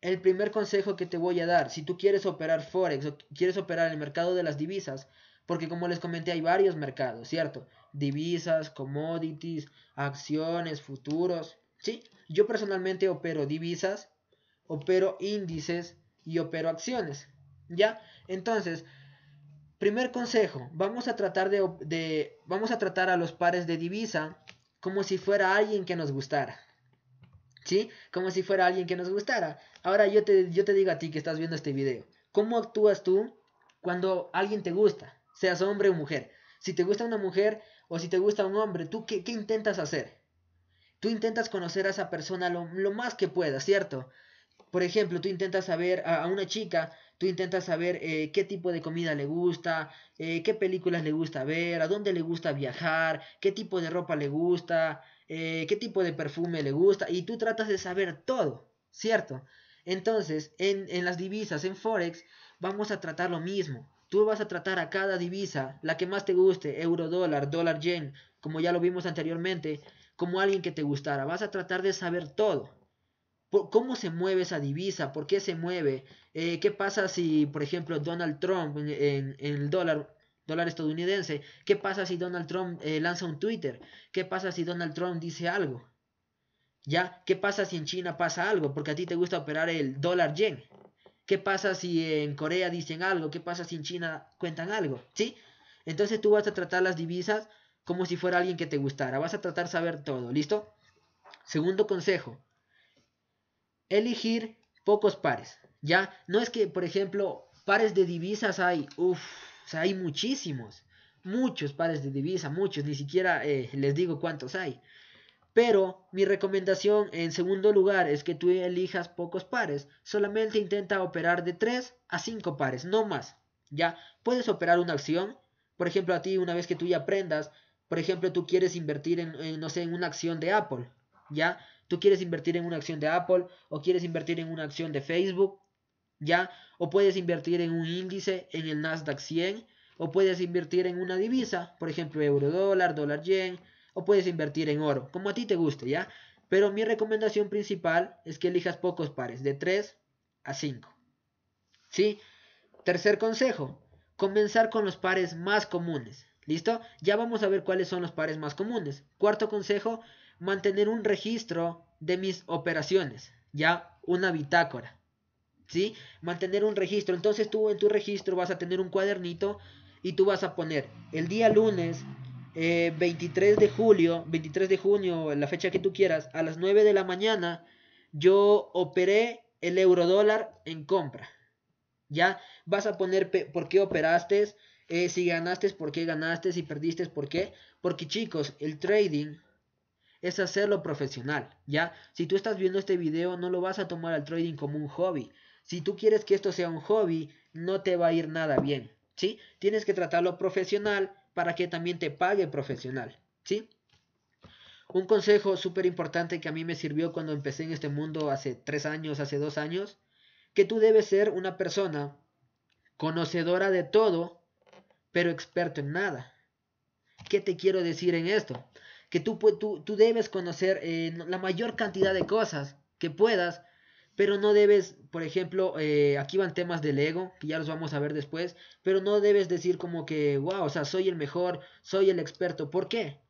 S1: el primer consejo que te voy a dar, si tú quieres operar forex o quieres operar el mercado de las divisas, porque como les comenté hay varios mercados, ¿cierto? Divisas, commodities, acciones, futuros. Sí, yo personalmente opero divisas, opero índices y opero acciones. ¿Ya? Entonces, primer consejo, vamos a tratar de, vamos a tratar a los pares de divisa como si fuera alguien que nos gustara. ¿Sí? Como si fuera alguien que nos gustara. Ahora yo te, yo te digo a ti que estás viendo este video, ¿cómo actúas tú cuando alguien te gusta? Seas hombre o mujer. Si te gusta una mujer o si te gusta un hombre, ¿tú qué, intentas hacer? Tú intentas conocer a esa persona lo, lo más que puedas, ¿cierto? Por ejemplo, tú intentas saber a, una chica, tú intentas saber eh, qué tipo de comida le gusta, eh, qué películas le gusta ver, a dónde le gusta viajar, qué tipo de ropa le gusta, eh, qué tipo de perfume le gusta, y tú tratas de saber todo, ¿cierto? Entonces, en, en las divisas, en Forex, vamos a tratar lo mismo. Tú vas a tratar a cada divisa, la que más te guste, euro dólar, dólar yen, como ya lo vimos anteriormente, como alguien que te gustara. Vas a tratar de saber todo cómo se mueve esa divisa, por qué se mueve, eh, qué pasa si, por ejemplo, Donald Trump en, el dólar, estadounidense, qué pasa si Donald Trump eh, lanza un Twitter, qué pasa si Donald Trump dice algo, ya, qué pasa si en China pasa algo, porque a ti te gusta operar el dólar yen, qué pasa si en Corea dicen algo, qué pasa si en China cuentan algo, ¿sí? Entonces tú vas a tratar las divisas como si fuera alguien que te gustara, vas a tratar saber todo, ¿listo? Segundo consejo, elegir pocos pares, ¿ya? No es que, por ejemplo, pares de divisas hay, uff, o sea, hay muchísimos, muchos pares de divisas, muchos, ni siquiera eh, les digo cuántos hay. Pero mi recomendación en segundo lugar es que tú elijas pocos pares, solamente intenta operar de 3 a 5 pares, no más, ¿ya? Puedes operar una acción, por ejemplo, a ti una vez que tú ya aprendas, por ejemplo, tú quieres invertir en, en no sé, en una acción de Apple, ¿ya? Tú quieres invertir en una acción de Apple o quieres invertir en una acción de Facebook, ¿ya? O puedes invertir en un índice, en el Nasdaq 100, o puedes invertir en una divisa, por ejemplo, euro dólar, dólar yen, o puedes invertir en oro, como a ti te guste, ¿ya? Pero mi recomendación principal es que elijas pocos pares, de 3 a 5. ¿Sí? Tercer consejo, comenzar con los pares más comunes. ¿Listo? Ya vamos a ver cuáles son los pares más comunes. Cuarto consejo, mantener un registro de mis operaciones, ya una bitácora. ¿Sí? Mantener un registro. Entonces tú en tu registro vas a tener un cuadernito y tú vas a poner el día lunes 23 eh, de julio, 23 de junio, la fecha que tú quieras, a las 9 de la mañana, yo operé el euro dólar en compra. Ya vas a poner por qué operaste, eh, si ganaste, por qué ganaste, si perdiste, por qué. Porque chicos, el trading es hacerlo profesional, ¿ya? Si tú estás viendo este video, no lo vas a tomar al trading como un hobby. Si tú quieres que esto sea un hobby, no te va a ir nada bien, ¿sí? Tienes que tratarlo profesional para que también te pague profesional, ¿sí? Un consejo súper importante que a mí me sirvió cuando empecé en este mundo hace tres años, hace dos años, que tú debes ser una persona conocedora de todo, pero experto en nada. ¿Qué te quiero decir en esto? que tú, tú, tú debes conocer eh, la mayor cantidad de cosas que puedas, pero no debes, por ejemplo, eh, aquí van temas del ego, que ya los vamos a ver después, pero no debes decir como que, wow, o sea, soy el mejor, soy el experto. ¿Por qué?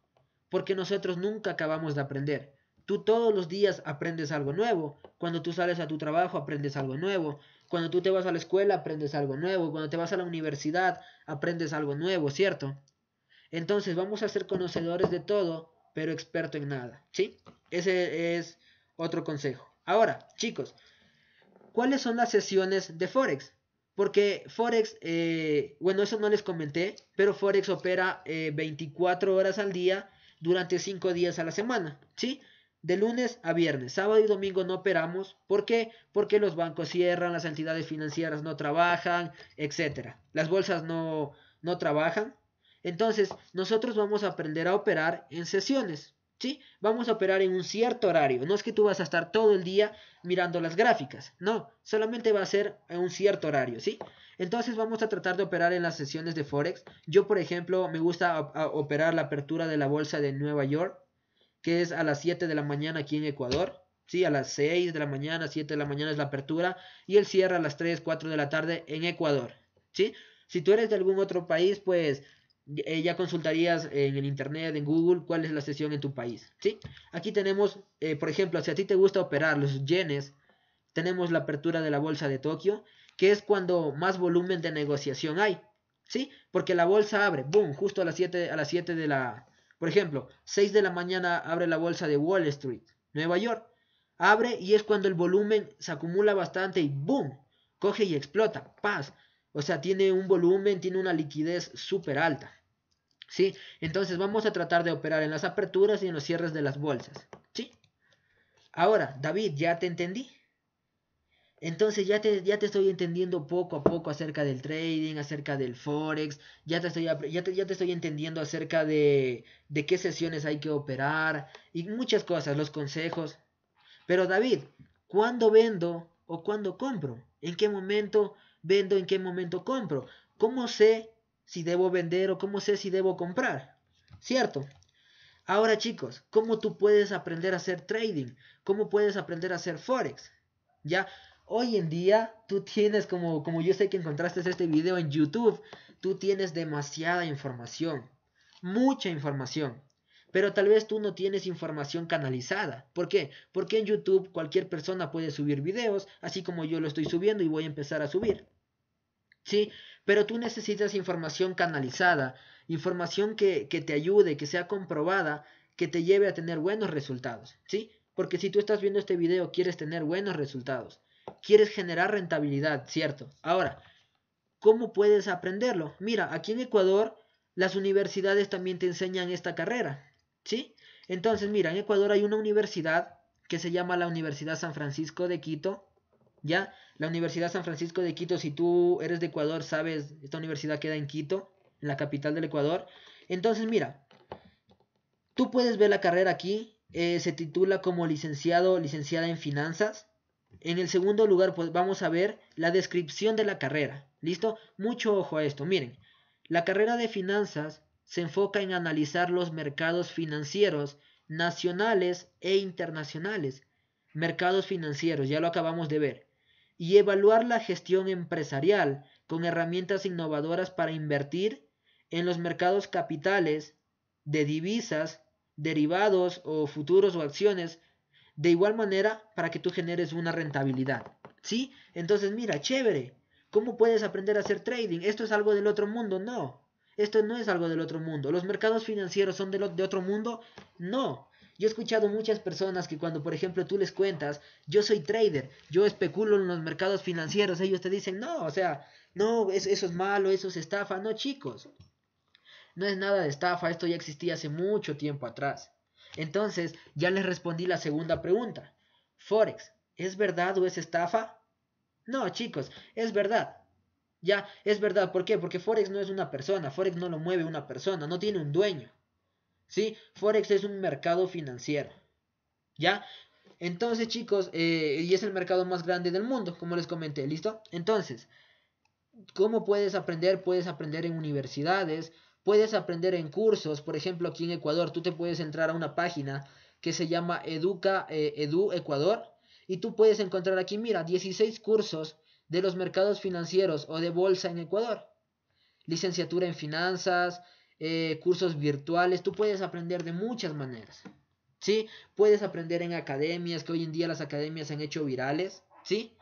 S1: Porque nosotros nunca acabamos de aprender. Tú todos los días aprendes algo nuevo. Cuando tú sales a tu trabajo, aprendes algo nuevo. Cuando tú te vas a la escuela, aprendes algo nuevo. Cuando te vas a la universidad, aprendes algo nuevo, ¿cierto? Entonces vamos a ser conocedores de todo pero experto en nada, ¿sí? Ese es otro consejo. Ahora, chicos, ¿cuáles son las sesiones de Forex? Porque Forex, eh, bueno, eso no les comenté, pero Forex opera 24 eh, horas al día durante 5 días a la semana, ¿sí? De lunes a viernes, sábado y domingo no operamos. ¿Por qué? Porque los bancos cierran, las entidades financieras no trabajan, etc. Las bolsas no, no trabajan. Entonces, nosotros vamos a aprender a operar en sesiones. ¿Sí? Vamos a operar en un cierto horario. No es que tú vas a estar todo el día mirando las gráficas. No, solamente va a ser en un cierto horario, ¿sí? Entonces vamos a tratar de operar en las sesiones de Forex. Yo, por ejemplo, me gusta operar la apertura de la bolsa de Nueva York, que es a las 7 de la mañana aquí en Ecuador. Sí, a las 6 de la mañana, 7 de la mañana es la apertura y el cierra a las 3, 4 de la tarde en Ecuador. ¿sí? Si tú eres de algún otro país, pues eh, ya consultarías en el internet, en Google, cuál es la sesión en tu país. ¿sí? Aquí tenemos, eh, por ejemplo, si a ti te gusta operar los yenes, tenemos la apertura de la bolsa de Tokio, que es cuando más volumen de negociación hay. ¿Sí? Porque la bolsa abre, boom, justo a las 7 a las 7 de la, por ejemplo, 6 de la mañana abre la bolsa de Wall Street, Nueva York. Abre y es cuando el volumen se acumula bastante y boom, coge y explota. Paz. O sea, tiene un volumen, tiene una liquidez súper alta. ¿Sí? Entonces vamos a tratar de operar en las aperturas y en los cierres de las bolsas. ¿Sí? Ahora, David, ya te entendí. Entonces ya te, ya te estoy entendiendo poco a poco acerca del trading, acerca del forex, ya te estoy, ya te, estoy entendiendo acerca de, de qué sesiones hay que operar y muchas cosas, los consejos. Pero David, ¿cuándo vendo o cuándo compro? ¿En qué momento vendo, en qué momento compro. ¿Cómo sé si debo vender o cómo sé si debo comprar? ¿Cierto? Ahora chicos, ¿cómo tú puedes aprender a hacer trading? ¿Cómo puedes aprender a hacer forex? Ya, hoy en día tú tienes, como, como yo sé que encontraste este video en YouTube, tú tienes demasiada información, mucha información. Pero tal vez tú no tienes información canalizada. ¿Por qué? Porque en YouTube cualquier persona puede subir videos, así como yo lo estoy subiendo y voy a empezar a subir. ¿sí? Pero tú necesitas información canalizada, información que, que te ayude, que sea comprobada, que te lleve a tener buenos resultados, ¿sí? Porque si tú estás viendo este video, quieres tener buenos resultados, quieres generar rentabilidad, ¿cierto? Ahora, ¿cómo puedes aprenderlo? Mira, aquí en Ecuador las universidades también te enseñan esta carrera, ¿sí? Entonces, mira, en Ecuador hay una universidad que se llama la Universidad San Francisco de Quito, ya, la Universidad San Francisco de Quito, si tú eres de Ecuador, sabes, esta universidad queda en Quito, en la capital del Ecuador. Entonces, mira, tú puedes ver la carrera aquí, eh, se titula como licenciado, licenciada en finanzas. En el segundo lugar, pues vamos a ver la descripción de la carrera. ¿Listo? Mucho ojo a esto. Miren, la carrera de finanzas se enfoca en analizar los mercados financieros nacionales e internacionales. Mercados financieros, ya lo acabamos de ver y evaluar la gestión empresarial con herramientas innovadoras para invertir en los mercados capitales, de divisas, derivados o futuros o acciones, de igual manera para que tú generes una rentabilidad. ¿Sí? Entonces, mira, chévere. ¿Cómo puedes aprender a hacer trading? Esto es algo del otro mundo, no. Esto no es algo del otro mundo. ¿Los mercados financieros son de, de otro mundo? No. Yo he escuchado muchas personas que cuando, por ejemplo, tú les cuentas, yo soy trader, yo especulo en los mercados financieros, ellos te dicen, no, o sea, no, eso es malo, eso es estafa. No, chicos, no es nada de estafa, esto ya existía hace mucho tiempo atrás. Entonces, ya les respondí la segunda pregunta. Forex, ¿es verdad o es estafa? No, chicos, es verdad. Ya, es verdad. ¿Por qué? Porque Forex no es una persona, Forex no lo mueve una persona, no tiene un dueño. ¿sí? Forex es un mercado financiero, ¿ya? Entonces, chicos, eh, y es el mercado más grande del mundo, como les comenté, ¿listo? Entonces, ¿cómo puedes aprender? Puedes aprender en universidades, puedes aprender en cursos, por ejemplo, aquí en Ecuador, tú te puedes entrar a una página que se llama Educa eh, Edu Ecuador y tú puedes encontrar aquí, mira, 16 cursos de los mercados financieros o de bolsa en Ecuador. Licenciatura en finanzas, eh, cursos virtuales, tú puedes aprender de muchas maneras. ¿Sí? Puedes aprender en academias, que hoy en día las academias se han hecho virales, ¿sí?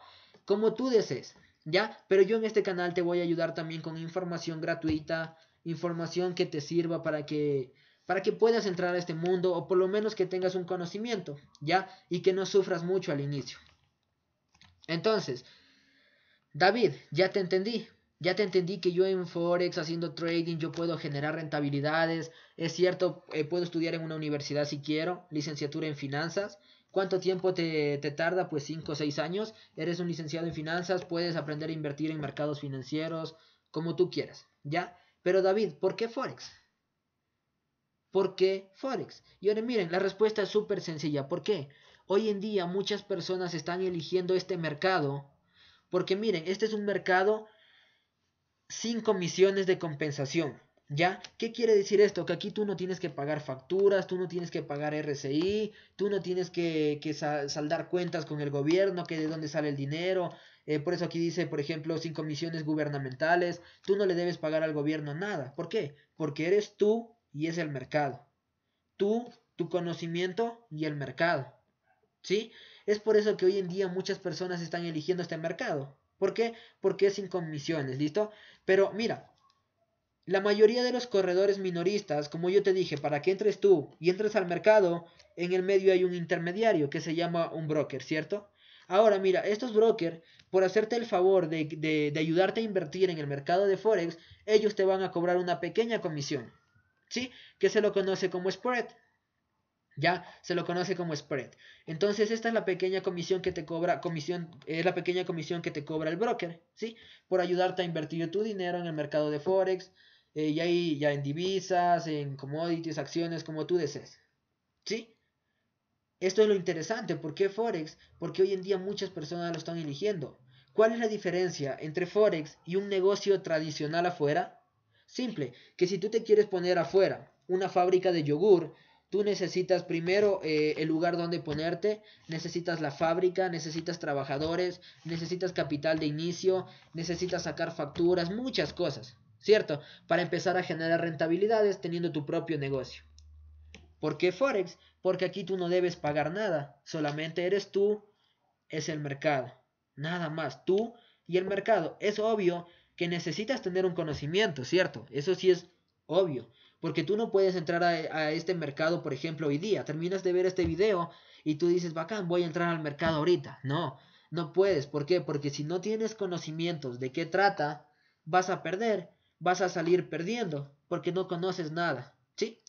S1: Como tú desees, ¿ya? Pero yo en este canal te voy a ayudar también con información gratuita, información que te sirva para que para que puedas entrar a este mundo o por lo menos que tengas un conocimiento, ¿ya? Y que no sufras mucho al inicio. Entonces, David, ya te entendí ya te entendí que yo en Forex haciendo trading yo puedo generar rentabilidades. Es cierto, eh, puedo estudiar en una universidad si quiero, licenciatura en finanzas. ¿Cuánto tiempo te, te tarda? Pues 5 o 6 años. Eres un licenciado en finanzas, puedes aprender a invertir en mercados financieros, como tú quieras, ¿ya? Pero David, ¿por qué Forex? ¿Por qué Forex? Y ahora miren, la respuesta es súper sencilla. ¿Por qué? Hoy en día muchas personas están eligiendo este mercado porque miren, este es un mercado sin comisiones de compensación. ¿Ya? ¿Qué quiere decir esto? Que aquí tú no tienes que pagar facturas, tú no tienes que pagar RCI, tú no tienes que, saldar cuentas con el gobierno, que de dónde sale el dinero. Eh, por eso aquí dice, por ejemplo, sin comisiones gubernamentales, tú no le debes pagar al gobierno nada. ¿Por qué? Porque eres tú y es el mercado. Tú, tu conocimiento y el mercado. ¿Sí? Es por eso que hoy en día muchas personas están eligiendo este mercado. ¿Por qué? Porque es sin comisiones, ¿listo? Pero mira, la mayoría de los corredores minoristas, como yo te dije, para que entres tú y entres al mercado, en el medio hay un intermediario que se llama un broker, ¿cierto? Ahora mira, estos brokers, por hacerte el favor de, ayudarte a invertir en el mercado de Forex, ellos te van a cobrar una pequeña comisión, ¿sí? Que se lo conoce como spread. Ya se lo conoce como spread. Entonces, esta es la pequeña comisión que te cobra, comisión, es la pequeña comisión que te cobra el broker, ¿sí? Por ayudarte a invertir tu dinero en el mercado de Forex, eh, y ahí ya en divisas, en commodities, acciones, como tú desees. ¿Sí? Esto es lo interesante. ¿Por qué Forex? Porque hoy en día muchas personas lo están eligiendo. ¿Cuál es la diferencia entre Forex y un negocio tradicional afuera? Simple, que si tú te quieres poner afuera una fábrica de yogur, Tú necesitas primero eh, el lugar donde ponerte, necesitas la fábrica, necesitas trabajadores, necesitas capital de inicio, necesitas sacar facturas, muchas cosas, ¿cierto? Para empezar a generar rentabilidades teniendo tu propio negocio. ¿Por qué Forex? Porque aquí tú no debes pagar nada, solamente eres tú, es el mercado, nada más, tú y el mercado. Es obvio que necesitas tener un conocimiento, ¿cierto? Eso sí es obvio. Porque tú no puedes entrar a, este mercado, por ejemplo, hoy día. Terminas de ver este video y tú dices, bacán, voy a entrar al mercado ahorita. No, no puedes. ¿Por qué? Porque si no tienes conocimientos de qué trata, vas a perder, vas a salir perdiendo, porque no conoces nada. ¿Sí?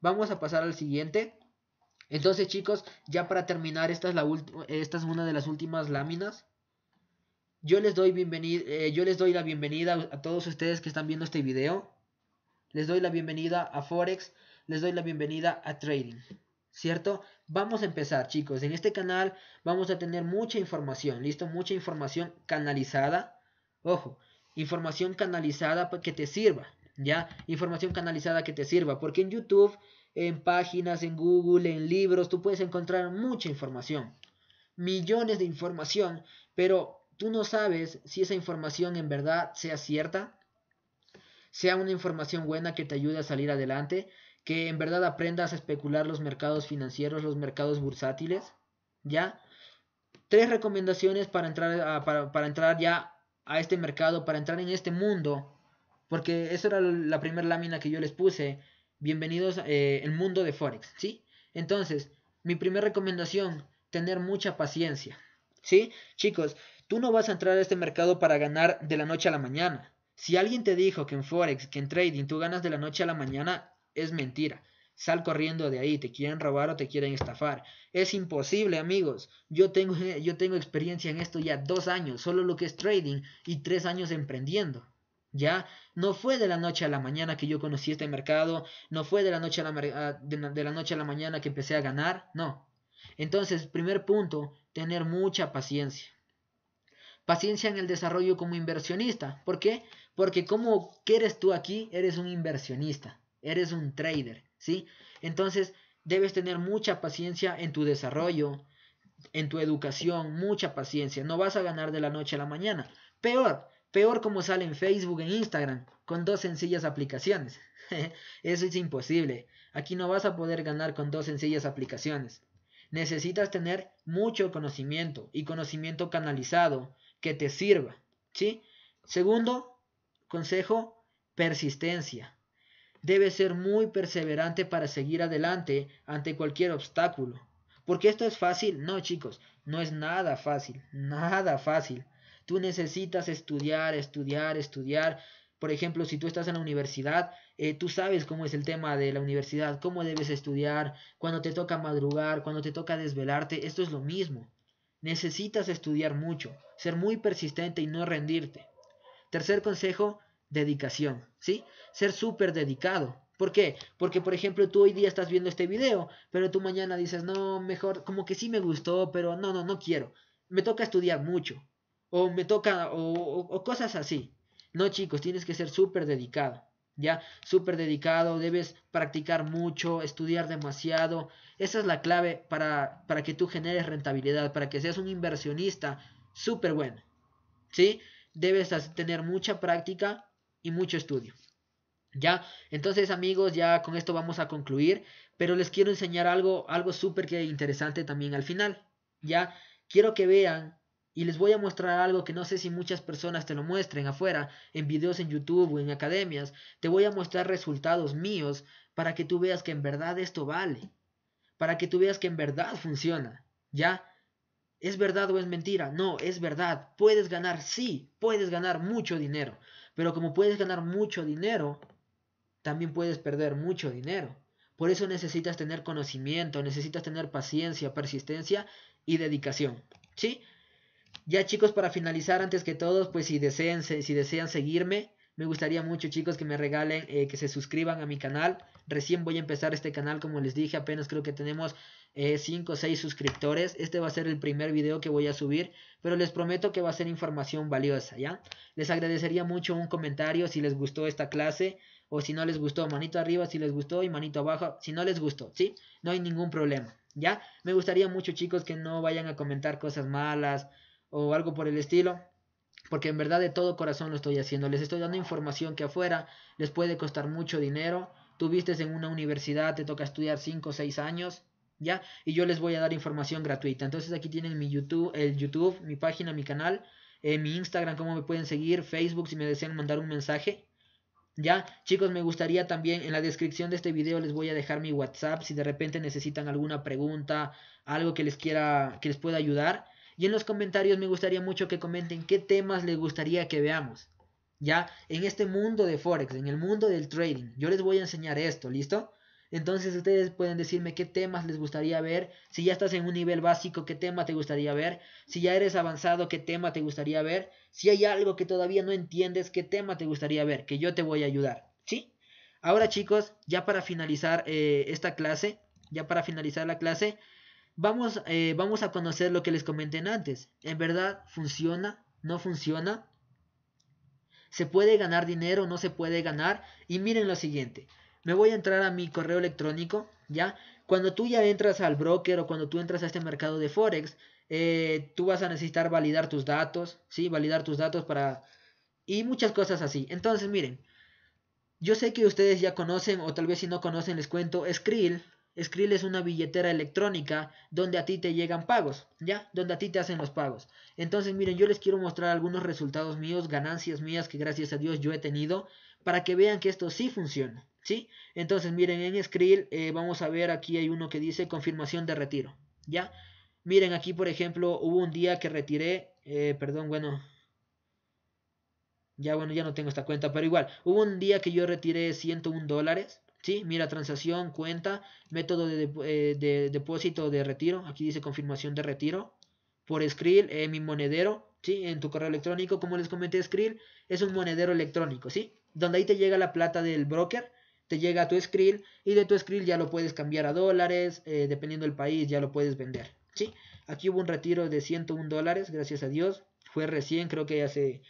S1: Vamos a pasar al siguiente. Entonces, chicos, ya para terminar, esta es, la esta es una de las últimas láminas. Yo les, doy bienvenida, eh, yo les doy la bienvenida a todos ustedes que están viendo este video. Les doy la bienvenida a Forex, les doy la bienvenida a Trading. ¿Cierto? Vamos a empezar, chicos. En este canal vamos a tener mucha información, ¿listo? Mucha información canalizada. Ojo, información canalizada que te sirva, ¿ya? Información canalizada que te sirva, porque en YouTube, en páginas, en Google, en libros, tú puedes encontrar mucha información, millones de información, pero tú no sabes si esa información en verdad sea cierta, sea una información buena que te ayude a salir adelante, que en verdad aprendas a especular los mercados financieros, los mercados bursátiles, ¿ya? Tres recomendaciones para entrar, para, entrar ya a este mercado, para entrar en este mundo, porque esa era la primera lámina que yo les puse, bienvenidos al eh, mundo de Forex, ¿sí? Entonces, mi primera recomendación, tener mucha paciencia, ¿sí? Chicos, tú no vas a entrar a este mercado para ganar de la noche a la mañana. Si alguien te dijo que en Forex, que en trading tú ganas de la noche a la mañana, es mentira. Sal corriendo de ahí, te quieren robar o te quieren estafar. Es imposible, amigos. Yo tengo, eh, yo tengo experiencia en esto ya dos años, solo lo que es trading y tres años emprendiendo. ¿Ya? No fue de la noche a la mañana que yo conocí este mercado, no fue de la noche ah, de la, noche a la mañana que empecé a ganar, no. Entonces, primer punto, tener mucha paciencia. Paciencia en el desarrollo como inversionista. ¿Por qué? Porque como que eres tú aquí, eres un inversionista, eres un trader, ¿sí? Entonces debes tener mucha paciencia en tu desarrollo, en tu educación, mucha paciencia. No vas a ganar de la noche a la mañana. Peor, peor como sale en Facebook, en Instagram, con dos sencillas aplicaciones. Eso es imposible. Aquí no vas a poder ganar con dos sencillas aplicaciones. Necesitas tener mucho conocimiento y conocimiento canalizado que te sirva, ¿sí? Segundo consejo, persistencia. Debes ser muy perseverante para seguir adelante ante cualquier obstáculo. Porque esto es fácil, no chicos, no es nada fácil, nada fácil. Tú necesitas estudiar, estudiar, estudiar. Por ejemplo, si tú estás en la universidad, eh, tú sabes cómo es el tema de la universidad, cómo debes estudiar, cuando te toca madrugar, cuando te toca desvelarte, esto es lo mismo. Necesitas estudiar mucho, ser muy persistente y no rendirte. Tercer consejo, dedicación, ¿sí? Ser súper dedicado. ¿Por qué? Porque, por ejemplo, tú hoy día estás viendo este video, pero tú mañana dices, no, mejor, como que sí me gustó, pero no, no, no quiero. Me toca estudiar mucho. O me toca, o, o cosas así. No, chicos, tienes que ser súper dedicado ya súper dedicado, debes practicar mucho, estudiar demasiado. Esa es la clave para, para que tú generes rentabilidad, para que seas un inversionista súper bueno. ¿Sí? Debes tener mucha práctica y mucho estudio. ¿Ya? Entonces amigos, ya con esto vamos a concluir, pero les quiero enseñar algo, algo súper interesante también al final. ¿Ya? Quiero que vean y les voy a mostrar algo que no sé si muchas personas te lo muestren afuera, en videos en YouTube o en academias. Te voy a mostrar resultados míos para que tú veas que en verdad esto vale. Para que tú veas que en verdad funciona. ¿Ya? ¿Es verdad o es mentira? No, es verdad. Puedes ganar, sí, puedes ganar mucho dinero. Pero como puedes ganar mucho dinero, también puedes perder mucho dinero. Por eso necesitas tener conocimiento, necesitas tener paciencia, persistencia y dedicación. ¿Sí? Ya chicos, para finalizar, antes que todos pues si desean, si desean seguirme, me gustaría mucho chicos que me regalen, eh, que se suscriban a mi canal. Recién voy a empezar este canal, como les dije, apenas creo que tenemos 5 eh, o 6 suscriptores. Este va a ser el primer video que voy a subir, pero les prometo que va a ser información valiosa, ¿ya? Les agradecería mucho un comentario si les gustó esta clase o si no les gustó, manito arriba si les gustó y manito abajo si no les gustó, ¿sí? No hay ningún problema, ¿ya? Me gustaría mucho chicos que no vayan a comentar cosas malas, o algo por el estilo. Porque en verdad de todo corazón lo estoy haciendo. Les estoy dando información que afuera les puede costar mucho dinero. Tú en una universidad, te toca estudiar 5 o 6 años, ¿ya? Y yo les voy a dar información gratuita. Entonces aquí tienen mi YouTube, el YouTube, mi página, mi canal, eh, mi Instagram, cómo me pueden seguir, Facebook si me desean mandar un mensaje. Ya, chicos, me gustaría también en la descripción de este video les voy a dejar mi WhatsApp si de repente necesitan alguna pregunta, algo que les quiera que les pueda ayudar. Y en los comentarios me gustaría mucho que comenten qué temas les gustaría que veamos. Ya, en este mundo de Forex, en el mundo del trading, yo les voy a enseñar esto, ¿listo? Entonces ustedes pueden decirme qué temas les gustaría ver. Si ya estás en un nivel básico, qué tema te gustaría ver. Si ya eres avanzado, qué tema te gustaría ver. Si hay algo que todavía no entiendes, qué tema te gustaría ver, que yo te voy a ayudar. ¿Sí? Ahora chicos, ya para finalizar eh, esta clase, ya para finalizar la clase, Vamos, eh, vamos a conocer lo que les comenté antes. ¿En verdad funciona? ¿No funciona? ¿Se puede ganar dinero? ¿No se puede ganar? Y miren lo siguiente. Me voy a entrar a mi correo electrónico, ¿ya? Cuando tú ya entras al broker o cuando tú entras a este mercado de Forex, eh, tú vas a necesitar validar tus datos, ¿sí? Validar tus datos para... Y muchas cosas así. Entonces, miren, yo sé que ustedes ya conocen, o tal vez si no conocen, les cuento, Skrill Skrill es una billetera electrónica donde a ti te llegan pagos, ¿ya? Donde a ti te hacen los pagos. Entonces, miren, yo les quiero mostrar algunos resultados míos, ganancias mías que gracias a Dios yo he tenido, para que vean que esto sí funciona, ¿sí? Entonces, miren, en Skrill eh, vamos a ver, aquí hay uno que dice confirmación de retiro, ¿ya? Miren, aquí por ejemplo hubo un día que retiré, eh, perdón, bueno, ya bueno, ya no tengo esta cuenta, pero igual, hubo un día que yo retiré 101 dólares. Mira, transacción, cuenta, método eh, de, depósito de retiro, aquí dice confirmación de retiro, por Skrill, eh, mi monedero, ¿sí? En tu correo electrónico, como les comenté, Skrill es un monedero electrónico, ¿sí? Donde ahí te llega la plata del broker, te llega a tu Skrill y de tu Skrill ya lo puedes cambiar a dólares, eh, dependiendo del país ya lo puedes vender, ¿sí? Aquí hubo un retiro de 101 dólares, gracias a Dios, fue recién, creo que hace,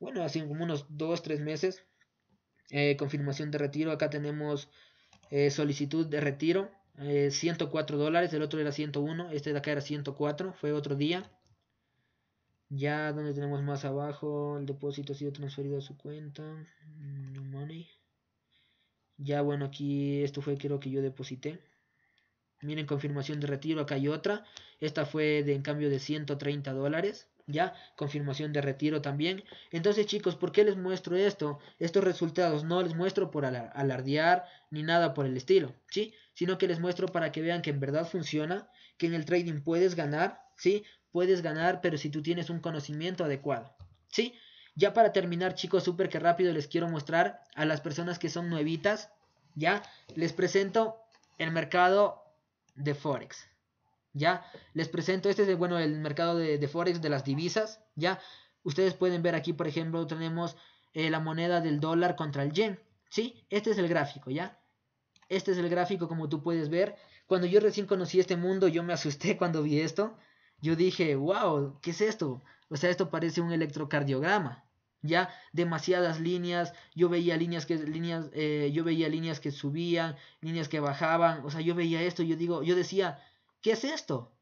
S1: bueno, hace como unos 2, 3 meses, eh, confirmación de retiro, acá tenemos eh, solicitud de retiro, 104 eh, dólares, el otro era 101, este de acá era 104, fue otro día. Ya donde tenemos más abajo, el depósito ha sido transferido a su cuenta, mm, no money. Ya bueno, aquí esto fue creo que yo deposité. Miren, confirmación de retiro, acá hay otra. Esta fue de en cambio de 130 dólares. ¿Ya? Confirmación de retiro también. Entonces chicos, ¿por qué les muestro esto? Estos resultados no les muestro por alardear ni nada por el estilo, ¿sí? Sino que les muestro para que vean que en verdad funciona, que en el trading puedes ganar, ¿sí? Puedes ganar, pero si tú tienes un conocimiento adecuado, ¿sí? Ya para terminar chicos, súper que rápido les quiero mostrar a las personas que son nuevitas, ¿ya? Les presento el mercado de Forex, ¿ya? Les presento, este es bueno, el mercado de, Forex, de las divisas, ¿ya? Ustedes pueden ver aquí, por ejemplo, tenemos eh, la moneda del dólar contra el yen, ¿sí? Este es el gráfico, ¿ya? Este es el gráfico como tú puedes ver. Cuando yo recién conocí este mundo, yo me asusté cuando vi esto. Yo dije, wow, ¿qué es esto? O sea, esto parece un electrocardiograma. Ya demasiadas líneas, yo veía líneas que líneas, eh, yo veía líneas que subían, líneas que bajaban, o sea, yo veía esto, yo digo, yo decía, ¿Qué es esto?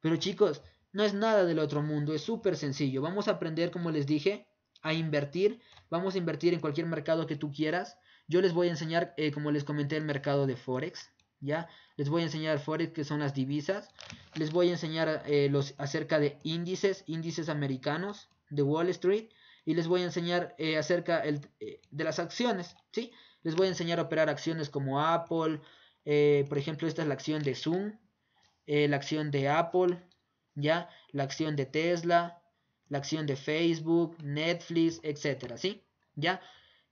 S1: Pero chicos, no es nada del otro mundo, es súper sencillo. Vamos a aprender, como les dije, a invertir. Vamos a invertir en cualquier mercado que tú quieras. Yo les voy a enseñar, eh, como les comenté, el mercado de Forex. ¿ya? Les voy a enseñar Forex, que son las divisas. Les voy a enseñar eh, los, acerca de índices, índices americanos de Wall Street. Y les voy a enseñar eh, acerca de las acciones, ¿sí? Les voy a enseñar a operar acciones como Apple. por ejemplo, esta es la acción de Zoom, eh, la acción de Apple, ¿ya? La acción de Tesla, la acción de Facebook, Netflix, etcétera, ¿sí? ¿Ya?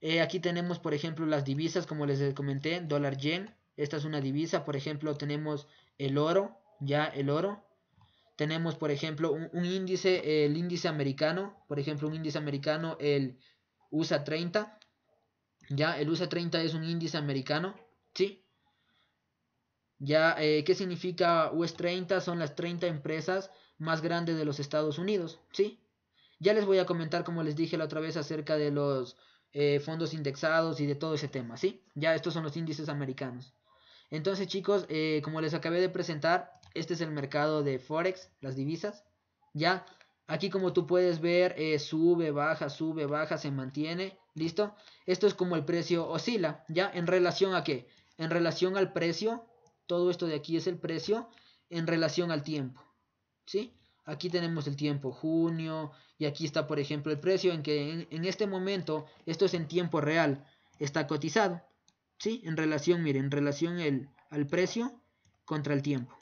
S1: Eh, aquí tenemos, por ejemplo, las divisas, como les comenté, dólar yen. Esta es una divisa, por ejemplo, tenemos el oro, ya el oro. Tenemos, por ejemplo, un, índice, el índice americano, por ejemplo, un índice americano, el USA 30. Ya, el USA 30 es un índice americano, ¿sí? Ya, eh, ¿qué significa US 30? Son las 30 empresas más grandes de los Estados Unidos, ¿sí? Ya les voy a comentar, como les dije la otra vez, acerca de los eh, fondos indexados y de todo ese tema, ¿sí? Ya estos son los índices americanos. Entonces, chicos, eh, como les acabé de presentar, este es el mercado de Forex, las divisas, ¿ya? Aquí como tú puedes ver, sube, baja, sube, baja, se mantiene, ¿listo? Esto es como el precio oscila, ¿ya? ¿En relación a qué? En relación al precio todo esto de aquí es el precio en relación al tiempo. ¿Sí? Aquí tenemos el tiempo, junio, y aquí está, por ejemplo, el precio en que en, este momento, esto es en tiempo real, está cotizado. ¿Sí? En relación, miren, en relación el, al precio contra el tiempo.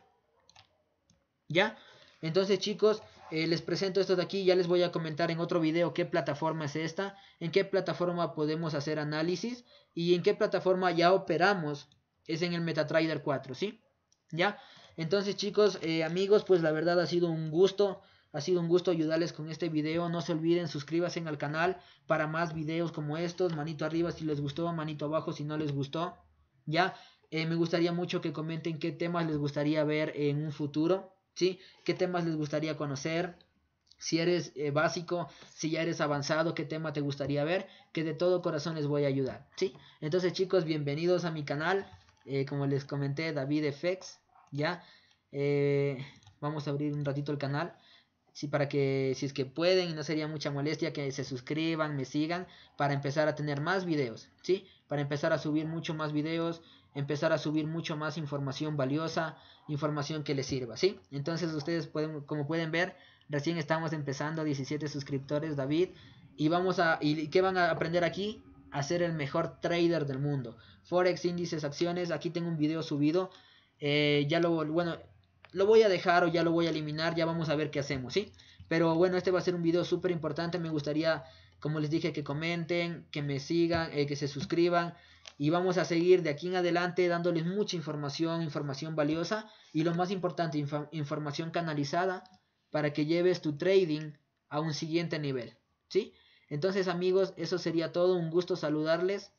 S1: ¿Ya? Entonces, chicos, eh, les presento esto de aquí. Ya les voy a comentar en otro video qué plataforma es esta, en qué plataforma podemos hacer análisis y en qué plataforma ya operamos es en el MetaTrader 4, ¿sí? ¿Ya? Entonces chicos, eh, amigos, pues la verdad ha sido un gusto. Ha sido un gusto ayudarles con este video. No se olviden, suscríbanse al canal para más videos como estos. Manito arriba si les gustó, manito abajo si no les gustó. Ya, eh, me gustaría mucho que comenten qué temas les gustaría ver en un futuro. ¿Sí? ¿Qué temas les gustaría conocer? Si eres eh, básico, si ya eres avanzado, qué tema te gustaría ver, que de todo corazón les voy a ayudar, ¿sí? Entonces chicos, bienvenidos a mi canal, eh, como les comenté, David FX, ya. Eh, vamos a abrir un ratito el canal. Sí, para que si es que pueden y no sería mucha molestia que se suscriban, me sigan para empezar a tener más videos, ¿sí? Para empezar a subir mucho más videos, empezar a subir mucho más información valiosa, información que les sirva, ¿sí? Entonces ustedes pueden, como pueden ver, recién estamos empezando 17 suscriptores, David, y vamos a y qué van a aprender aquí? a ser el mejor trader del mundo. Forex, índices, acciones. Aquí tengo un video subido. Eh, ya lo, bueno, lo voy a dejar o ya lo voy a eliminar. Ya vamos a ver qué hacemos, ¿sí? Pero bueno, este va a ser un video súper importante. Me gustaría, como les dije, que comenten, que me sigan, eh, que se suscriban. Y vamos a seguir de aquí en adelante dándoles mucha información, información valiosa. Y lo más importante, información canalizada para que lleves tu trading a un siguiente nivel, ¿sí? Entonces amigos, eso sería todo. Un gusto saludarles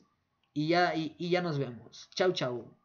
S1: y ya, ya nos vemos. Chau, chau.